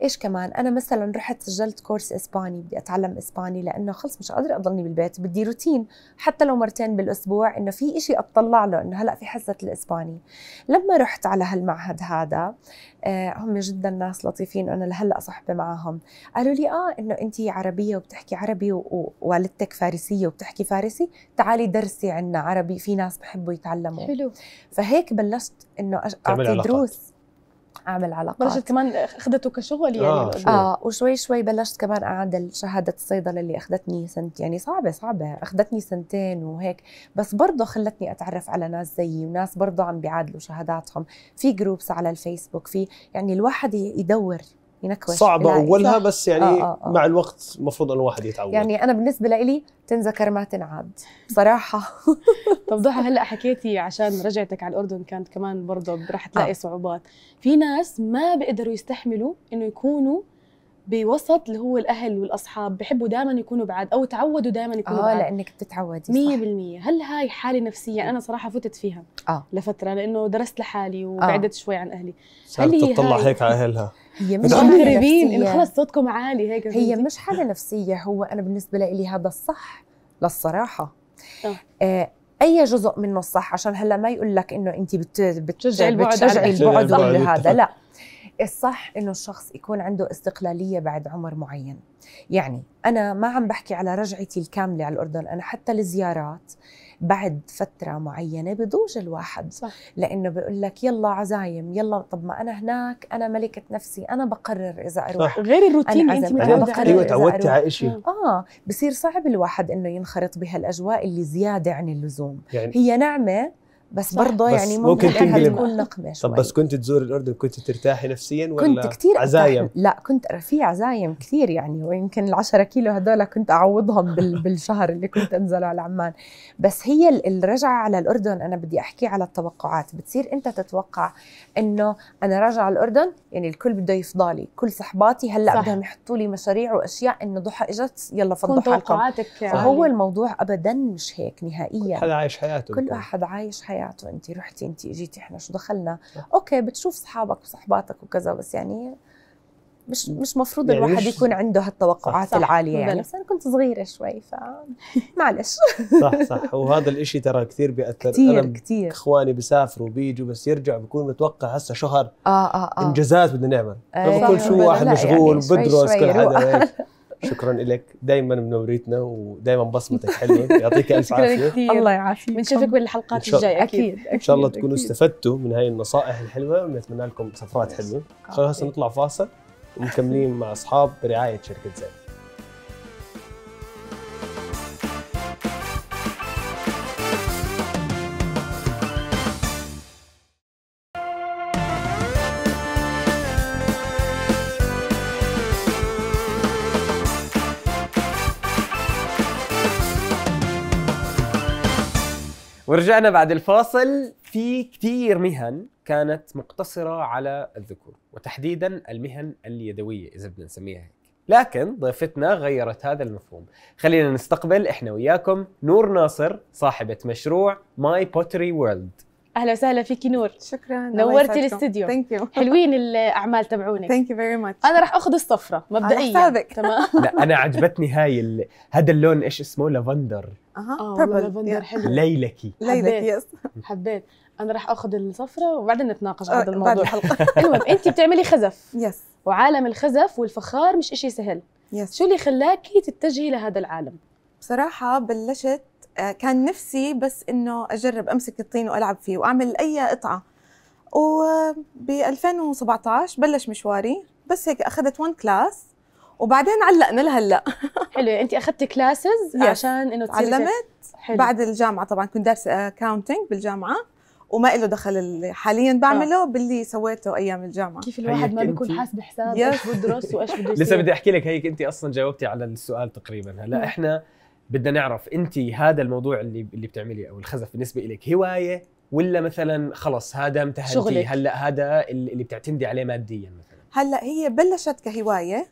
ايش كمان انا مثلا رحت سجلت كورس اسباني بدي اتعلم اسباني لانه خلص مش قادره اضلني بالبيت بدي روتين حتى لو مرتين بالاسبوع انه في إشي اطلع له انه هلا في حصه الاسباني لما رحت على هالمعهد هذا آه هم جدا ناس لطيفين انا لهلا صحبه معهم قالوا لي اه انه انت عربيه وبتحكي عربي ووالدتك فارسيه وبتحكي فارسي تعالي درسي عنا عربي في ناس بحبوا يتعلموا حلو فهيك بلشت انه اعطي دروس اعمل علاقات بلشت كمان اخذته كشغل يعني اه, آه وشوي شوي بلشت كمان اعدل شهاده الصيدله اللي اخذتني سنت يعني صعبه صعبه اخذتني سنتين وهيك بس برضه خلتني اتعرف على ناس زيي وناس برضه عم بيعادلوا شهاداتهم في جروبس على الفيسبوك في يعني الواحد يدور ينكوش صعبة أولها بس يعني آه آه آه. مع الوقت المفروض أن الواحد يتعود يعني أنا بالنسبة لي تنذكر ما تنعاد بصراحة طب ضحى هلأ حكيتي عشان رجعتك على الأردن كانت كمان برضه رح آه. تلاقي آه. صعوبات في ناس ما بيقدروا يستحملوا إنه يكونوا بوسط اللي هو الاهل والاصحاب بحبوا دائما يكونوا بعاد او تعودوا دائما يكونوا آه بعاد اه لانك بتتعودي 100% هل هاي حاله نفسيه انا صراحه فتت فيها آه. لفتره لانه درست لحالي آه. وبعدت آه. شوي عن اهلي هل هي تطلع هيك على اهلها هي مش مغربين انه خلص صوتكم عالي هيك هي مش حاله نفسيه هو انا بالنسبه لي هذا الصح للصراحه آه. أه. اي جزء منه الصح عشان هلا ما يقول لك انه انت بتشجع بتشجعي البعد بتشجعي البعد هذا لا الصح انه الشخص يكون عنده استقلاليه بعد عمر معين يعني انا ما عم بحكي على رجعتي الكامله على الاردن انا حتى الزيارات بعد فتره معينه بضوج الواحد صح. لانه بيقول لك يلا عزايم يلا طب ما انا هناك انا ملكه نفسي انا بقرر اذا اروح صح. غير الروتين انت انا بقرر ايوه تعودتي على شيء اه بصير صعب الواحد انه ينخرط بهالاجواء اللي زياده عن اللزوم يعني هي نعمه بس برضه يعني ممكن, انها تكون نقمه شوي. طب بس كنت تزور الاردن كنت ترتاحي نفسيا ولا كنت كثير عزايم لا كنت في عزايم كثير يعني ويمكن ال10 كيلو هذول كنت اعوضهم بالشهر اللي كنت انزله على عمان بس هي الرجعه على الاردن انا بدي احكي على التوقعات بتصير انت تتوقع انه انا راجعه على الاردن يعني الكل بده يفضالي كل صحباتي هلا بدهم يحطوا لي مشاريع واشياء انه ضحى اجت يلا فضحوا توقعاتك فهو الموضوع ابدا مش هيك نهائيا كل حدا عايش حياته كل واحد عايش حياته حياته انت رحتي انت اجيتي احنا شو دخلنا اوكي بتشوف اصحابك وصحباتك وكذا بس يعني مش مش مفروض يعني الواحد مش يكون عنده هالتوقعات صح العاليه يعني بس انا كنت صغيره شوي معلش صح صح وهذا الإشي ترى كثير بياثر كثير أنا كثير اخواني بيسافروا بيجوا بس يرجعوا بكون متوقع هسه شهر اه اه, آه. انجازات بدنا نعمل آه بكون شو واحد مشغول يعني بدرس كل حدا شكرا لك دائما منوريتنا ودائما بصمتك حلوه يعطيك الف عافيه الله يعافيك بنشوفك بالحلقات الجايه اكيد ان شاء الله تكونوا استفدتوا من هاي النصائح الحلوه بنتمنى لكم سفرات حلوه خلونا نطلع فاصل ومكملين مع اصحاب برعايه شركه زين ورجعنا بعد الفاصل في كثير مهن كانت مقتصرة على الذكور وتحديدا المهن اليدوية إذا بدنا نسميها هيك لكن ضيفتنا غيرت هذا المفهوم خلينا نستقبل إحنا وياكم نور ناصر صاحبة مشروع ماي بوتري وورلد اهلا وسهلا فيك نور شكرا نورتي الاستديو ثانك يو حلوين الاعمال تبعونك ثانك يو فيري ماتش انا راح اخذ الصفرة مبدئيا على تمام لا انا عجبتني هاي ال... هذا اللون ايش اسمه لافندر اها آه، لافندر حلو ليلكي ليلكي يس حبيت انا راح اخذ الصفرة وبعدين نتناقش آه، على هذا الموضوع المهم انت بتعملي خزف يس وعالم الخزف والفخار مش إشي سهل يس شو اللي خلاكي تتجهي لهذا العالم بصراحة بلشت آه، كان نفسي بس انه اجرب امسك الطين والعب فيه واعمل اي قطعه وب 2017 بلش مشواري بس هيك اخذت 1 كلاس وبعدين علقنا لهلا حلو انت اخذتي كلاسز عشان انه تعلمت حلو. بعد الجامعه طبعا كنت دارسه اكاونتنج بالجامعه وما له دخل اللي حاليا بعمله آه. باللي سويته ايام الجامعه كيف الواحد ما بيكون حاسب حساب ايش بدرس وايش بده لسه بدي احكي لك هيك انت اصلا جاوبتي على السؤال تقريبا هلا احنا بدنا نعرف انت هذا الموضوع اللي اللي بتعمليه او الخزف بالنسبه لك هوايه ولا مثلا خلص هذا امتهنتي هلا هذا اللي بتعتمدي عليه ماديا مثلا هلا هي بلشت كهوايه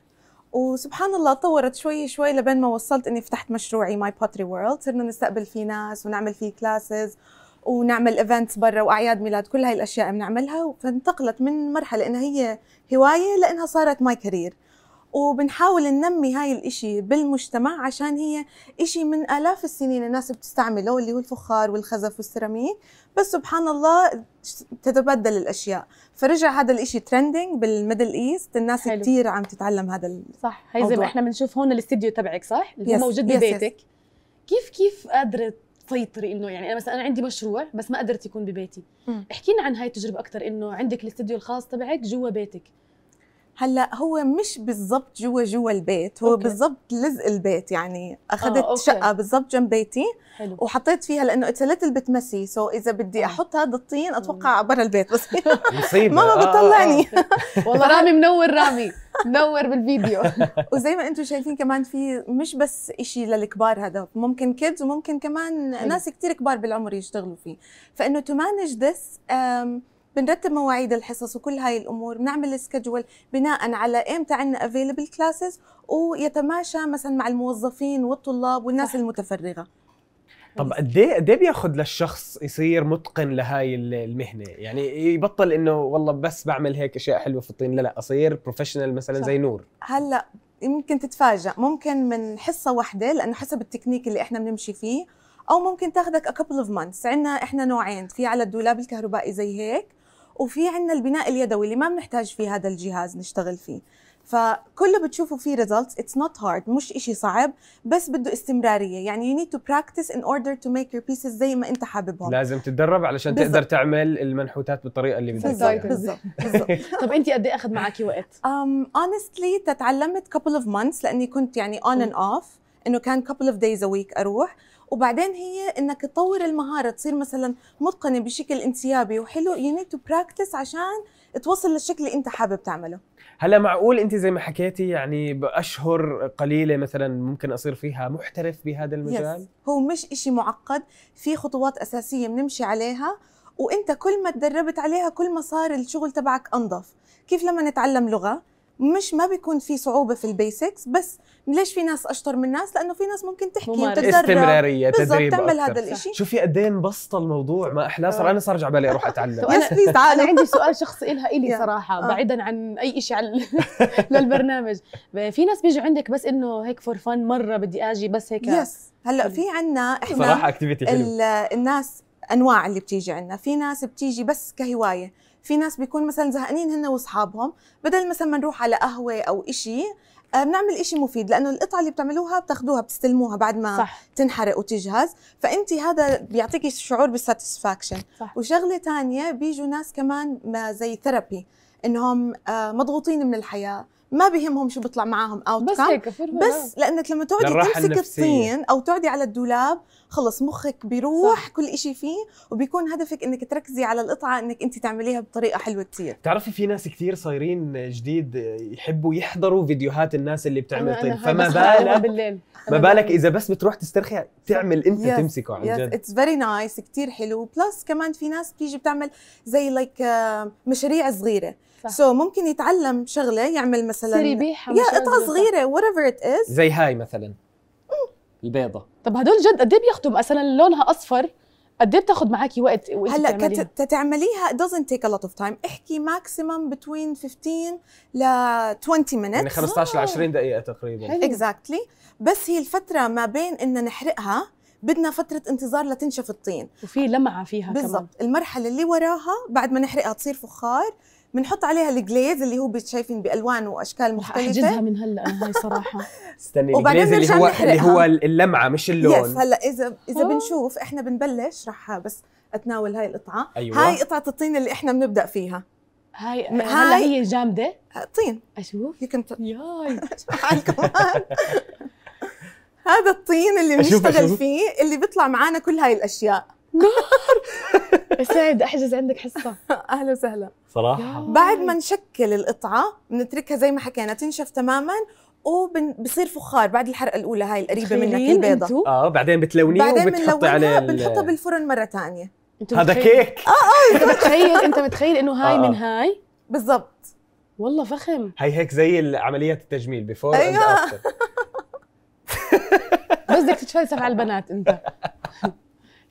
وسبحان الله طورت شوي شوي لبين ما وصلت اني فتحت مشروعي ماي بوتري وورلد صرنا نستقبل فيه ناس ونعمل فيه كلاسز ونعمل ايفنتس برا واعياد ميلاد كل هاي الاشياء بنعملها فانتقلت من مرحله انها هي هوايه لانها صارت ماي كارير وبنحاول ننمي هاي الإشي بالمجتمع عشان هي إشي من آلاف السنين الناس بتستعمله اللي هو الفخار والخزف والسيراميك بس سبحان الله تتبدل الأشياء فرجع هذا الإشي ترندنج بالميدل إيست الناس حلو. كتير عم تتعلم هذا صح هي زي ما إحنا بنشوف هون الاستديو تبعك صح اللي يس. موجود ببيتك كيف كيف قادرة تسيطري انه يعني انا مثلا انا عندي مشروع بس ما قدرت يكون ببيتي احكي لنا عن هاي التجربه اكثر انه عندك الاستديو الخاص تبعك جوا بيتك هلا هو مش بالضبط جوا جوا البيت هو بالضبط لزق البيت يعني اخذت آه، شقه بالضبط جنب بيتي حلو. وحطيت فيها لانه قلت ليتل تلبت مسي سو اذا بدي آه. احط هذا الطين اتوقع برا البيت بس مصيبه ماما آه، آه، بتطلعني والله رامي منور رامي منور بالفيديو وزي ما انتم شايفين كمان في مش بس إشي للكبار هذا ممكن كيدز وممكن كمان ناس كثير كبار بالعمر يشتغلوا فيه فانه تو مانج ذس بنرتب مواعيد الحصص وكل هاي الامور بنعمل سكجول بناء على امتى عندنا افيلبل كلاسز ويتماشى مثلا مع الموظفين والطلاب والناس صح. المتفرغه طب قد ايه قد ايه بياخذ للشخص يصير متقن لهاي المهنه يعني يبطل انه والله بس بعمل هيك اشياء حلوه في الطين لا لا اصير بروفيشنال مثلا صح. زي نور هلا يمكن تتفاجأ ممكن من حصة واحدة لأنه حسب التكنيك اللي إحنا بنمشي فيه أو ممكن تاخذك a couple of months عندنا إحنا نوعين في على الدولاب الكهربائي زي هيك وفي عندنا البناء اليدوي اللي ما بنحتاج فيه هذا الجهاز نشتغل فيه فكله بتشوفوا فيه results it's not hard مش إشي صعب بس بده استمرارية يعني you need to practice in order to make your pieces زي ما أنت حاببهم لازم تتدرب علشان بالزبط. تقدر تعمل المنحوتات بالطريقة اللي بدك إياها بالضبط طب أنت قد إيه أخذ معك وقت؟ um, honestly تتعلمت couple of months لأني كنت يعني on and off إنه كان couple of days a week أروح وبعدين هي انك تطور المهاره تصير مثلا متقنه بشكل انسيابي وحلو يو نيد تو براكتس عشان توصل للشكل اللي انت حابب تعمله هلا معقول انت زي ما حكيتي يعني باشهر قليله مثلا ممكن اصير فيها محترف بهذا المجال yes. هو مش إشي معقد في خطوات اساسيه بنمشي عليها وانت كل ما تدربت عليها كل ما صار الشغل تبعك انظف كيف لما نتعلم لغه مش ما بيكون في صعوبه في البيسكس بس ليش في ناس اشطر من ناس لانه في ناس ممكن تحكي وتتدرب استمراريه تدريب تعمل هذا الشيء شوفي قد ايه انبسط الموضوع ما احلاه صار آه. انا صار على بالي اروح اتعلم انا انا عندي سؤال شخصي لها الي صراحه آه. بعيدا عن اي شيء على للبرنامج في ناس بيجوا عندك بس انه هيك فور فن مره بدي اجي بس هيك يس هلا في عندنا احنا صراحه اكتيفيتي الناس انواع اللي بتيجي عندنا في ناس بتيجي بس كهوايه في ناس بيكون مثلا زهقانين هن واصحابهم بدل مثلا ما نروح على قهوه او إشي آه، بنعمل إشي مفيد لانه القطعه اللي بتعملوها بتاخذوها بتستلموها بعد ما صح. تنحرق وتجهز فانت هذا بيعطيكي شعور بالساتسفاكشن وشغله ثانيه بيجوا ناس كمان زي ثيرابي انهم آه، مضغوطين من الحياه ما بيهمهم شو بيطلع معاهم اوت بس هيك بس آه. لانك لما تقعدي تمسك الطين او تقعدي على الدولاب خلص مخك بيروح صح. كل شيء فيه وبيكون هدفك انك تركزي على القطعه انك انت تعمليها بطريقه حلوه كثير بتعرفي في ناس كثير صايرين جديد يحبوا يحضروا فيديوهات الناس اللي بتعمل أنا أنا فما بالك بالليل. ما بالك اذا بس بتروح تسترخي تعمل انت yes. تمسكه عن جد اتس فيري نايس كثير حلو بلس كمان في ناس بتيجي بتعمل زي لايك like آه، مشاريع صغيره سو so ممكن يتعلم شغله يعمل مثلا ريبيحه يا قطعه صغيره وات ايفر ات از زي هاي مثلا البيضه طب هدول جد قد ايه بياخذوا مثلا لونها اصفر قد ايه بتاخذ معك وقت هلا تعمليها doesn't take a lot of time احكي ماكسيمم between 15 ل 20 minutes يعني 15 ل 20 دقيقه تقريبا اكزاكتلي exactly. بس هي الفتره ما بين ان نحرقها بدنا فترة انتظار لتنشف الطين وفي لمعة فيها بالضبط المرحلة اللي وراها بعد ما نحرقها تصير فخار بنحط عليها الجليز اللي هو شايفين بالوان واشكال مختلفه احجزها من هلا هاي صراحه استني الجليز اللي هو اللي هو اللمعه مش اللون يس هلا اذا اذا أوه. بنشوف احنا بنبلش رح بس اتناول هاي القطعه أيوة. هاي قطعه الطين اللي احنا بنبدا فيها هاي هلا هي جامده آه، طين اشوف يمكن ياي كمان هذا الطين اللي بنشتغل فيه اللي بيطلع معانا كل هاي الاشياء نار سعد احجز عندك حصه اهلا وسهلا صراحه بعد ما نشكل القطعه بنتركها زي ما حكينا تنشف تماما وبصير فخار بعد الحرقه الاولى هاي القريبه منك البيضه اه بعدين بتلونيه وبتحطي عليه بنحطها بالفرن مره ثانيه هذا كيك اه اه انت متخيل انت متخيل انه هاي آه. من هاي بالضبط والله فخم هاي هيك زي عمليه التجميل بيفور ايوه بس بدك تتفلسف على البنات انت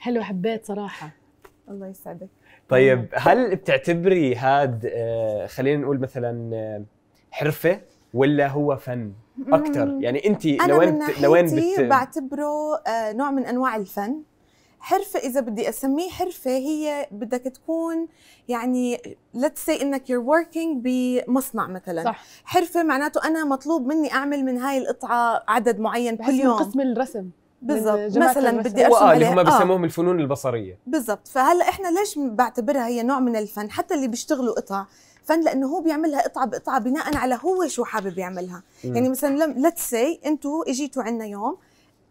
حلو حبيت صراحه الله يسعدك طيب هل بتعتبري هاد آه، خلينا نقول مثلا آه، حرفه ولا هو فن اكثر يعني انت لوين لوين بت... بعتبره آه، نوع من انواع الفن حرفة إذا بدي أسميه حرفة هي بدك تكون يعني let's say إنك you're working بمصنع مثلا صح. حرفة معناته أنا مطلوب مني أعمل من هاي القطعة عدد معين كل يوم قسم الرسم بالضبط مثلا بدي ارسم اللي هم بيسموهم آه. الفنون البصريه بالضبط فهلا احنا ليش بعتبرها هي نوع من الفن حتى اللي بيشتغلوا قطع فن لانه هو بيعملها قطعه بقطعه بناء على هو شو حابب يعملها م. يعني مثلا ليتس سي انتم اجيتوا عندنا يوم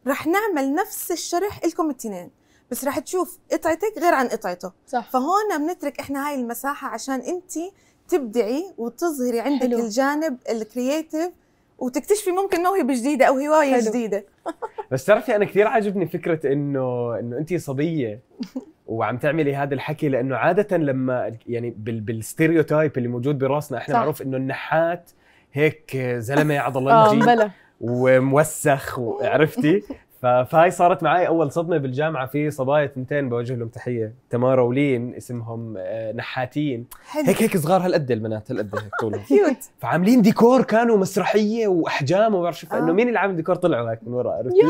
رح نعمل نفس الشرح لكم التنين بس رح تشوف قطعتك غير عن قطعته صح. فهون بنترك احنا هاي المساحه عشان انت تبدعي وتظهري عندك حلو. الجانب الكرييتيف وتكتشفي ممكن موهبه جديده او هوايه حلو. جديده بس تعرفي انا كثير عاجبني فكره انه انه انت صبيه وعم تعملي هذا الحكي لانه عاده لما يعني بالستيريوتايب اللي موجود براسنا احنا صح. معروف انه النحات هيك زلمه عضلات آه وموسخ وعرفتي فهاي صارت معي اول صدمه بالجامعه في صبايا تنتين بوجه لهم تحيه تمارا ولين اسمهم آه، نحاتين حلو. هيك هيك صغار هالقد البنات هالقد هيك طولهم كيوت فعاملين ديكور كانوا مسرحيه واحجام وما بعرف شو فانه آه. مين اللي عامل ديكور طلعوا هيك من ورا عرفتي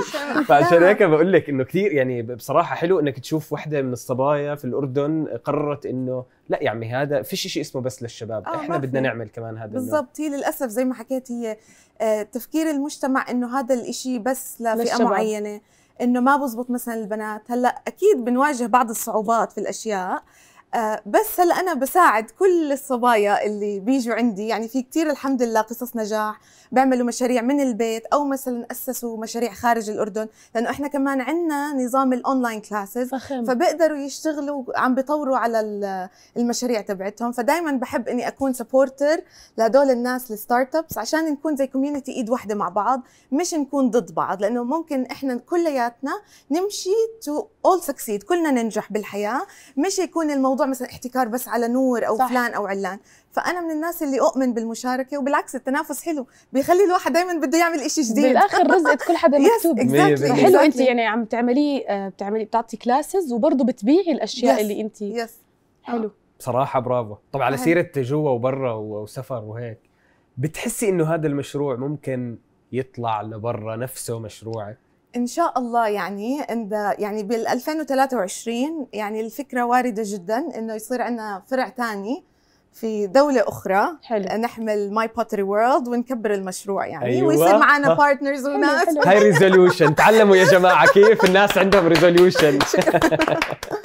فعشان هيك بقول لك انه كثير يعني بصراحه حلو انك تشوف وحده من الصبايا في الاردن قررت انه لا يا عمي هذا فيش شيء اسمه بس للشباب آه احنا بدنا نعمل كمان هذا بالضبط هي للاسف زي ما حكيت هي آه، تفكير المجتمع انه هذا الإشي بس لفئه معينه انه ما بزبط مثلا البنات هلا اكيد بنواجه بعض الصعوبات في الاشياء آه، بس هلا انا بساعد كل الصبايا اللي بيجوا عندي يعني في كثير الحمد لله قصص نجاح بيعملوا مشاريع من البيت او مثلا اسسوا مشاريع خارج الاردن لانه احنا كمان عندنا نظام الاونلاين كلاسز فبقدروا يشتغلوا عم بيطوروا على المشاريع تبعتهم فدائما بحب اني اكون سبورتر لهدول الناس الستارت ابس عشان نكون زي كوميونتي ايد واحده مع بعض مش نكون ضد بعض لانه ممكن احنا كلياتنا نمشي تو اول سكسيد كلنا ننجح بالحياه مش يكون الموضوع موضوع مثلا احتكار بس على نور او صح. فلان او علان فانا من الناس اللي اؤمن بالمشاركه وبالعكس التنافس حلو بيخلي الواحد دائما بده يعمل شيء جديد بالاخر رزقة كل حدا مكتوب yes, exactly. فحلو انت يعني عم تعملي آه، بتعملي بتعطي كلاسز وبرضه بتبيعي الاشياء yes. اللي انت yes. حلو بصراحه برافو طبعا على سيره جوا وبرا وسفر وهيك بتحسي انه هذا المشروع ممكن يطلع لبرا نفسه مشروعك ان شاء الله يعني يعني بال 2023 يعني الفكره وارده جدا انه يصير عندنا فرع ثاني في دولة أخرى حلو. آه، نحمل ماي بوتري وورلد ونكبر المشروع يعني أيوة. ويصير معنا بارتنرز وناس هاي ريزوليوشن تعلموا يا جماعة كيف الناس عندهم ريزوليوشن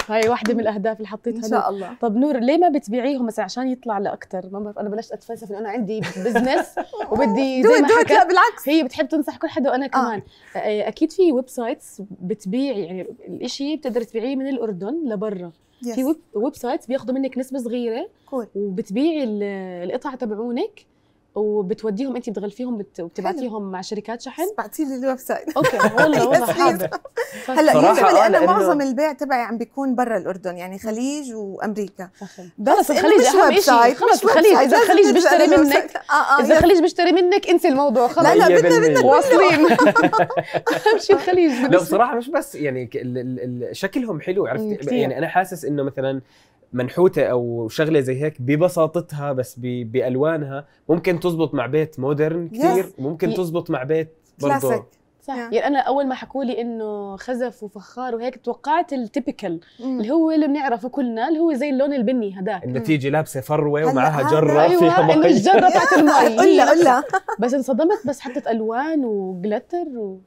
هاي واحدة من الأهداف اللي حطيتها إن شاء الله طب نور ليه ما بتبيعيهم مثلا عشان يطلع لأكثر ما بعرف أنا بلشت أتفلسف إنه أنا عندي بزنس وبدي زي ما حكت لا بالعكس هي بتحب تنصح كل حدا وأنا آه. كمان آه. أكيد في ويب سايتس بتبيع يعني الإشي بتقدر تبيعيه من الأردن لبرا في ويب سايت بياخذوا منك نسبه صغيره cool. وبتبيعي القطع تبعونك وبتوديهم انت بتغلفيهم وبتبعتيهم مع شركات شحن بعتي لي الويب سايت اوكي والله والله هلا بالنسبه آه، انا معظم البيع تبعي عم بيكون برا الاردن يعني خليج وامريكا خلص الخليج اهم شيء خلص الخليج آه، آه، اذا الخليج بيشتري منك اذا الخليج بيشتري منك انسى الموضوع خلص لا لا بدنا بدنا واصلين اهم شيء الخليج لا بصراحه مش بس يعني شكلهم حلو عرفتي يعني انا حاسس انه مثلا منحوته او شغله زي هيك ببساطتها بس بالوانها ممكن تزبط مع بيت مودرن كثير yes. ممكن تزبط مع بيت برضه صح yeah. يعني انا اول ما حكوا لي انه خزف وفخار وهيك توقعت التيبيكال mm. اللي هو اللي بنعرفه كلنا اللي هو زي اللون البني هذاك النتيجه mm. لابسه فروه ومعها جره أيوة فيها مي الجره تاعت المي قلا قلا بس انصدمت بس حطت الوان وجلتر و...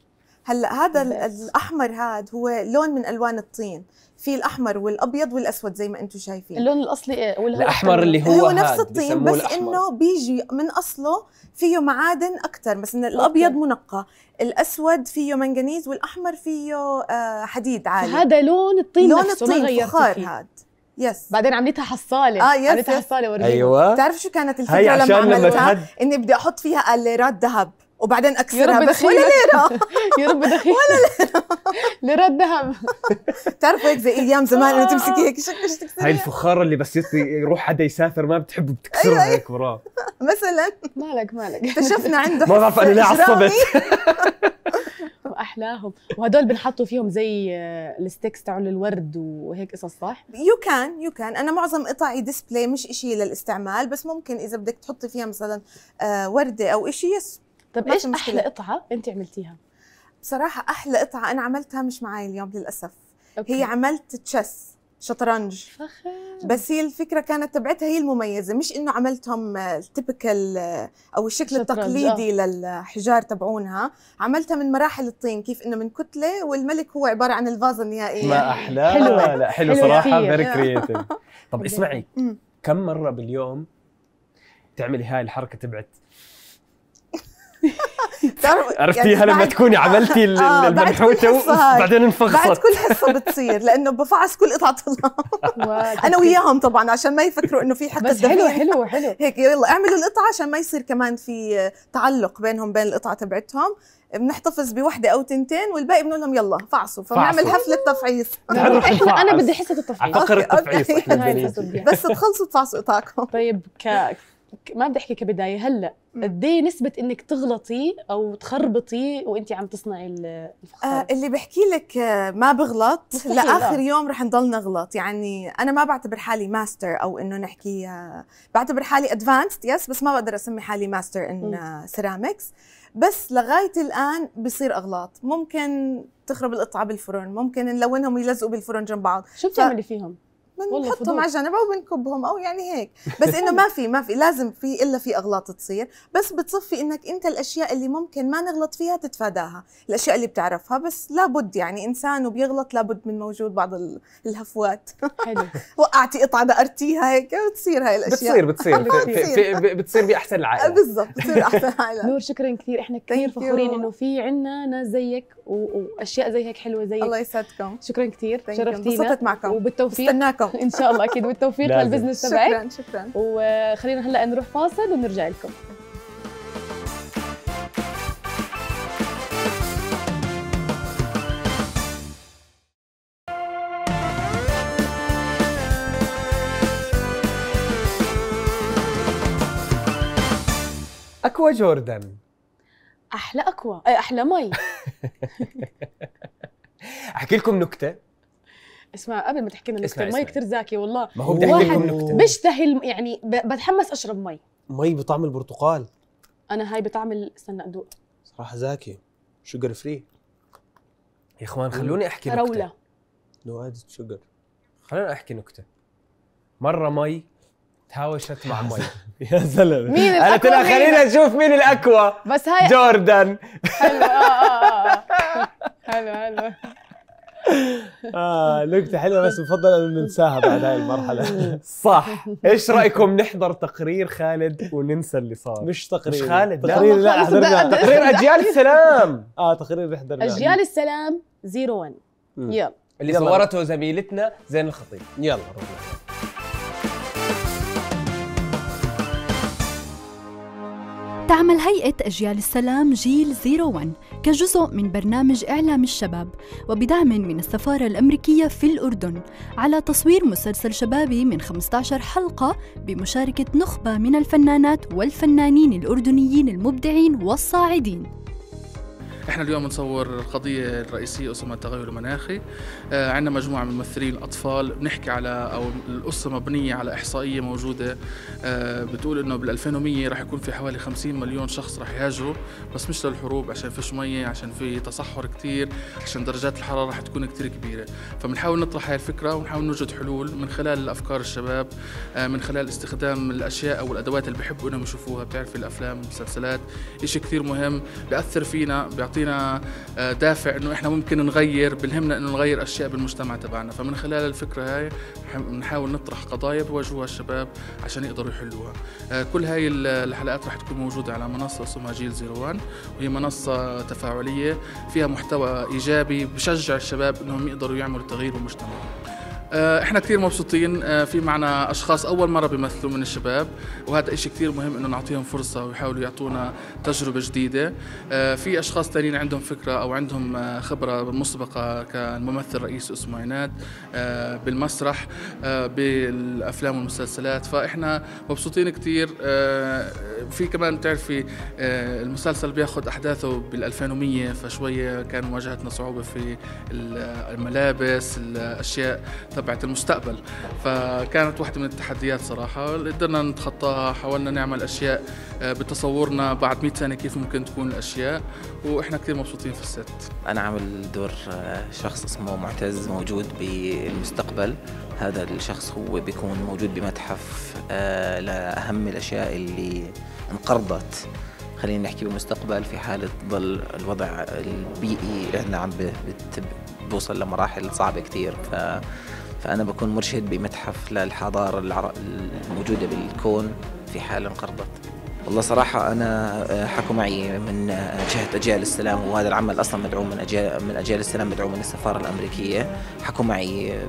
هلا هذا بس. الاحمر هذا هو لون من الوان الطين في الاحمر والابيض والاسود زي ما انتم شايفين اللون الاصلي ايه الاحمر اللي هو هو نفس الطين بس انه بيجي من اصله فيه معادن اكثر بس إن الابيض منقى الاسود فيه منغنيز والاحمر فيه آه، حديد عالي هذا لون الطين لون نفسه الطين فخار هذا يس بعدين عملتها حصاله آه يس عملتها يس. حصاله ورجينا ايوه بتعرف شو كانت الفكره لما عملتها اني بدي احط فيها قلرات ذهب وبعدين اكسرها بس ولا ليره يا رب دخيل ولا ليره ليره ذهب بتعرفوا هيك زي ايام زمان انه تمسكي هيك شكش هاي الفخاره اللي بس يروح حدا يسافر ما بتحبه بتكسرها أيوة. هيك وراه مثلا مالك مالك اكتشفنا عنده ما بعرف انا ليه عصبت احلاهم وهدول بنحطوا فيهم زي آه، الستيكس تاعون الورد وهيك قصص صح يو كان يو كان انا معظم قطعي ديسبلاي مش إشي للاستعمال بس ممكن اذا بدك تحطي فيها مثلا آه، ورده او إشي يس طب ايش احلى قطعه انت عملتيها بصراحه احلى قطعه انا عملتها مش معي اليوم للاسف أوكي. هي عملت تشيس شطرنج فخر بس هي الفكره كانت تبعتها هي المميزه مش انه عملتهم التيبكال او الشكل شطرنج. التقليدي أوه. للحجار تبعونها عملتها من مراحل الطين كيف انه من كتله والملك هو عباره عن الفازه النهائيه ما احلى حلو لا حلو صراحه فيري كرييتيف طب اسمعي كم مره باليوم تعملي هاي الحركه تبعت عرفتيها يعني لما تكوني عملتي آه المنحوته بعدين انفخصت بعد كل حصه بتصير لانه بفعص كل قطعه طلاب انا وياهم طبعا عشان ما يفكروا انه في حق بس حلو حلو حلو هيك يلا اعملوا القطعه عشان ما يصير كمان في تعلق بينهم بين القطعه تبعتهم بنحتفظ بوحده او تنتين والباقي بنقول لهم يلا فعصوا فبنعمل حفله تفعيص انا بدي حصه التفعيص فقره التفعيص بس تخلصوا تفعصوا قطعكم طيب ك ما بدي احكي كبدايه هلا قد ايه نسبه انك تغلطي او تخربطي وانت عم تصنعي الفخار آه اللي بحكي لك آه، ما بغلط لاخر لا. آه. يوم رح نضل نغلط يعني انا ما بعتبر حالي ماستر او انه نحكي آه، بعتبر حالي ادفانسد يس بس ما بقدر اسمي حالي ماستر ان سيراميكس بس لغايه الان بصير اغلاط ممكن تخرب القطعه بالفرن ممكن نلونهم يلزقوا بالفرن جنب بعض شو بتعملي ف... فيهم بنحطهم على جنب او بنكبهم او يعني هيك بس انه ما في ما في لازم في الا في اغلاط تصير بس بتصفي انك انت الاشياء اللي ممكن ما نغلط فيها تتفاداها الاشياء اللي بتعرفها بس لابد يعني انسان وبيغلط لابد من موجود بعض الهفوات حلو وقعتي قطعه دقرتيها هيك بتصير هاي الاشياء بتصير بتصير في في بتصير باحسن العائله بالضبط بتصير احسن العائله نور شكرا كثير احنا كثير فخورين انه في عندنا ناس زيك واشياء زي هيك حلوه زيك الله يسعدكم شكرا كثير شرفتينا انبسطت معكم وبالتوفيق استناكم ان شاء الله اكيد والتوفيق للبزنس تبعك شكرا شكرا وخلينا هلا نروح فاصل ونرجع لكم اكوا جوردن احلى اكوا إيه، احلى مي احكي لكم نكته اسمع قبل ما تحكي لنا النكته المي كثير زاكي والله ما هو بدي احكي النكته بشتهي يعني بتحمس اشرب مي مي بطعم البرتقال انا هاي بطعم استنى ادوق صراحه زاكي شوجر فري يا اخوان خلوني احكي نكته روله نو ادد شوجر خلوني احكي نكته مره مي تهاوشت مع مي يا زلمه مين انا كنا خلينا نشوف مين الاقوى بس هاي جوردن حلو اه اه, آه،, آه. حلو حلو آه نكتة حلوة بس بفضل انه ننساها بعد هاي المرحلة صح ايش رأيكم نحضر تقرير خالد وننسى اللي صار مش تقرير مش خالد تقرير لا احضرنا تقرير اجيال السلام اه تقرير نحضر اجيال السلام 01 يلا اللي صورته زميلتنا زين الخطيب يلا روح تعمل هيئة أجيال السلام جيل 01 كجزء من برنامج إعلام الشباب وبدعم من السفارة الأمريكية في الأردن على تصوير مسلسل شبابي من 15 حلقة بمشاركة نخبة من الفنانات والفنانين الأردنيين المبدعين والصاعدين احنا اليوم نصور القضيه الرئيسيه اسمها التغير المناخي آه عندنا مجموعه من ممثلين الاطفال بنحكي على او القصه مبنيه على احصائيه موجوده آه بتقول انه بال 2100 رح يكون في حوالي 50 مليون شخص رح يهاجروا بس مش للحروب عشان فيش ميه عشان في تصحر كثير عشان درجات الحراره رح تكون كثير كبيره فبنحاول نطرح هاي الفكره ونحاول نوجد حلول من خلال افكار الشباب آه من خلال استخدام الاشياء او الادوات اللي بحبوا انهم يشوفوها بتعرفي الافلام المسلسلات شيء كثير مهم بياثر فينا بيعطينا بيعطينا آه، دافع انه احنا ممكن نغير بلهمنا انه نغير اشياء بالمجتمع تبعنا فمن خلال الفكره هاي بنحاول نطرح قضايا بواجهوها الشباب عشان يقدروا يحلوها آه، كل هاي الحلقات رح تكون موجوده على منصه اسمها جيل زيرو وهي منصه تفاعليه فيها محتوى ايجابي بشجع الشباب انهم يقدروا يعملوا تغيير بالمجتمع آه، احنا كثير مبسوطين آه، في معنا اشخاص اول مره بيمثلوا من الشباب وهذا إشي كثير مهم انه نعطيهم فرصه ويحاولوا يعطونا تجربه جديده آه، في اشخاص ثانيين عندهم فكره او عندهم خبره مسبقه كممثل رئيس اسمه عناد بالمسرح بالافلام والمسلسلات فاحنا مبسوطين كثير في كمان بتعرفي المسلسل بياخذ احداثه بال2100 فشويه كان مواجهتنا صعوبه في الملابس الاشياء تبعت المستقبل فكانت واحدة من التحديات صراحة قدرنا نتخطاها حاولنا نعمل أشياء آه، بتصورنا بعد 100 سنة كيف ممكن تكون الأشياء وإحنا كثير مبسوطين في الست أنا عامل دور آه، شخص اسمه معتز موجود بالمستقبل هذا الشخص هو بيكون موجود بمتحف آه، لأهم الأشياء اللي انقرضت خلينا نحكي بالمستقبل في حالة ظل الوضع البيئي احنا عم بوصل لمراحل صعبة كثير ف فأنا بكون مرشد بمتحف للحضارة الموجودة بالكون في حال انقرضت والله صراحة أنا آه، حكوا معي من آه، جهة أجيال السلام وهذا العمل أصلا مدعوم من أجيال من أجيال السلام مدعوم من السفارة الأمريكية حكوا معي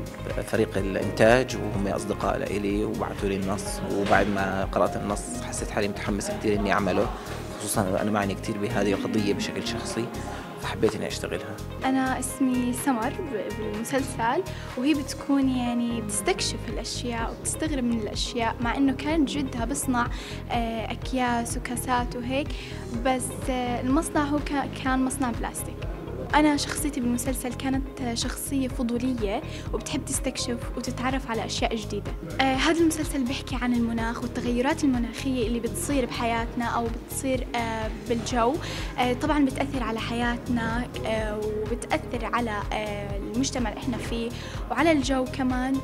فريق الإنتاج وهم أصدقاء لي وبعثوا لي النص وبعد ما قرأت النص حسيت حالي متحمس كثير إني أعمله خصوصا أنا معني كثير بهذه القضية بشكل شخصي حبيت اني اشتغلها؟ انا اسمي سمر بالمسلسل وهي بتكون يعني بتستكشف الاشياء وبتستغرب من الاشياء مع انه كان جدها بصنع آه، اكياس وكاسات وهيك بس آه، المصنع هو كان مصنع بلاستيك أنا شخصيتي بالمسلسل كانت شخصية فضولية وبتحب تستكشف وتتعرف على أشياء جديدة آه هذا المسلسل بيحكي عن المناخ والتغيرات المناخية اللي بتصير بحياتنا أو بتصير آه بالجو آه طبعا بتأثر على حياتنا آه وبتأثر على آه المجتمع اللي احنا فيه وعلى الجو كمان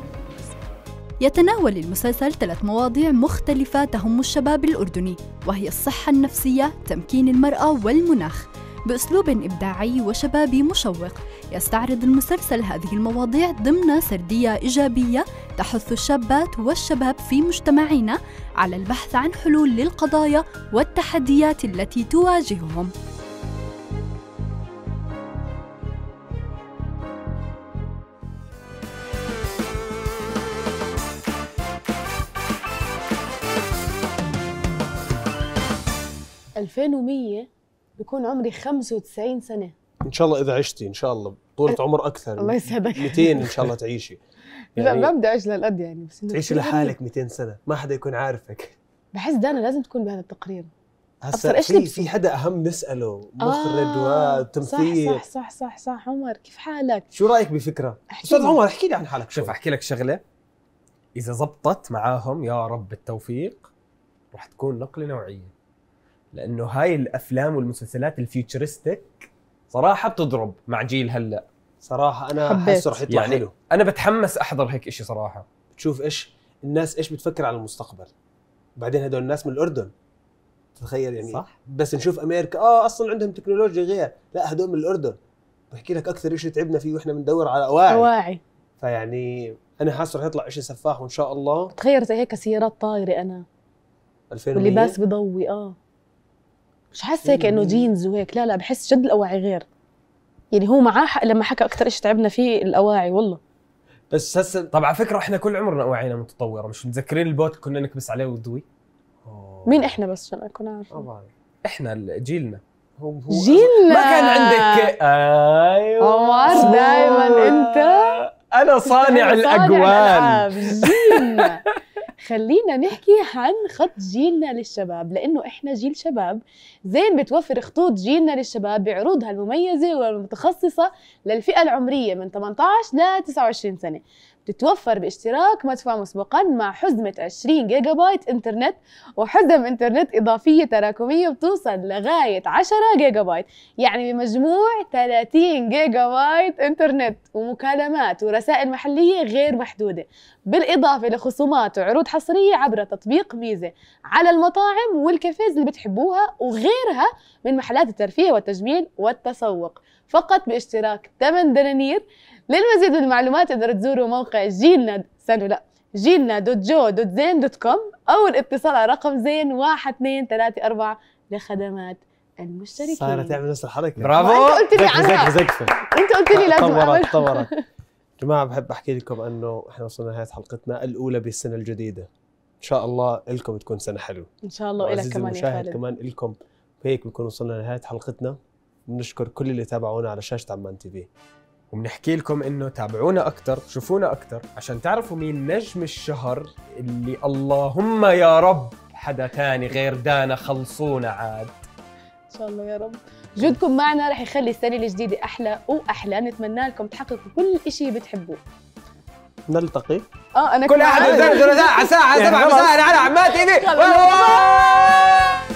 يتناول المسلسل ثلاث مواضيع مختلفة تهم الشباب الأردني وهي الصحة النفسية، تمكين المرأة والمناخ بأسلوب إبداعي وشبابي مشوق يستعرض المسلسل هذه المواضيع ضمن سردية إيجابية تحث الشابات والشباب في مجتمعنا على البحث عن حلول للقضايا والتحديات التي تواجههم ألفين ومية بكون عمري 95 سنه ان شاء الله اذا عشتي ان شاء الله طولة عمر اكثر الله يسعدك 200 ان شاء الله تعيشي يعني لا ما بدي اعيش للقد يعني بس تعيشي لحالك 200 سنه ما حدا يكون عارفك بحس دانا لازم تكون بهذا التقرير هسا ايش في, في حدا اهم نساله مخرج آه وتمثيل صح, صح صح صح عمر كيف حالك؟ شو رايك بفكره؟ استاذ عمر احكي لي عن حالك شوف احكي لك شغله اذا زبطت معاهم يا رب التوفيق رح تكون نقله نوعيه لانه هاي الافلام والمسلسلات الفيوتشرستك صراحه بتضرب مع جيل هلا صراحه انا حاسه رح يطلع يعني حلو انا بتحمس احضر هيك إشي صراحه تشوف ايش الناس ايش بتفكر على المستقبل بعدين هدول الناس من الاردن تخيل يعني صح بس نشوف امريكا اه اصلا عندهم تكنولوجيا غير لا هدول من الاردن بحكي لك اكثر شيء تعبنا فيه واحنا بندور على اواعي اواعي فيعني انا حاسه رح يطلع شيء سفاح وان شاء الله تخيل زي هيك سيارات طايره انا 2000 واللباس بضوي اه مش حاسه انه جينز وهيك لا لا بحس جد الاواعي غير يعني هو معاه حق لما حكى اكثر شيء تعبنا فيه الاواعي والله بس هسه طبعا على فكره احنا كل عمرنا اواعينا متطوره مش متذكرين البوت كنا نكبس عليه ودوي مين احنا بس عشان اكون عارف احنا جيلنا هو جيلنا ما كان عندك ايوه عمر دائما انت انا صانع الاقوال خلينا نحكي عن خط جيلنا للشباب لانه احنا جيل شباب زين بتوفر خطوط جيلنا للشباب بعروضها المميزه والمتخصصه للفئه العمريه من 18 ل 29 سنه تتوفر باشتراك مدفوع مسبقا مع حزمة 20 جيجا بايت انترنت وحزم انترنت إضافية تراكمية بتوصل لغاية 10 جيجا بايت يعني بمجموع 30 جيجا بايت انترنت ومكالمات ورسائل محلية غير محدودة بالإضافة لخصومات وعروض حصرية عبر تطبيق ميزة على المطاعم والكافيز اللي بتحبوها وغيرها من محلات الترفيه والتجميل والتسوق فقط باشتراك 8 دنانير للمزيد من المعلومات تقدروا تزوروا موقع جيلنا استنوا لا جيلنا دوت جو دوت زين دوت كوم أو الاتصال على رقم زين واحد اثنين ثلاثة أربعة لخدمات المشتركين صارت تعمل نفس الحركة برافو أنت قلت لي عنها أنت قلت لي لازم طورت طورت جماعة بحب أحكي لكم أنه إحنا وصلنا نهايه حلقتنا الأولى بالسنة الجديدة إن شاء الله لكم تكون سنة حلوة إن شاء الله وإلك كمان يا خالد كمان لكم هيك بنكون وصلنا لنهاية حلقتنا بنشكر كل اللي تابعونا على شاشة عمان تي في وبنحكي لكم انه تابعونا اكثر شوفونا اكثر عشان تعرفوا مين نجم الشهر اللي اللهم يا رب حدا تاني غير دانا خلصونا عاد ان شاء الله يا رب جودكم معنا رح يخلي السنه الجديده احلى واحلى نتمنى لكم تحققوا كل شيء بتحبوه نلتقي اه انا كل احد على ساعه ساعه سبعه مساء على عمات ايدي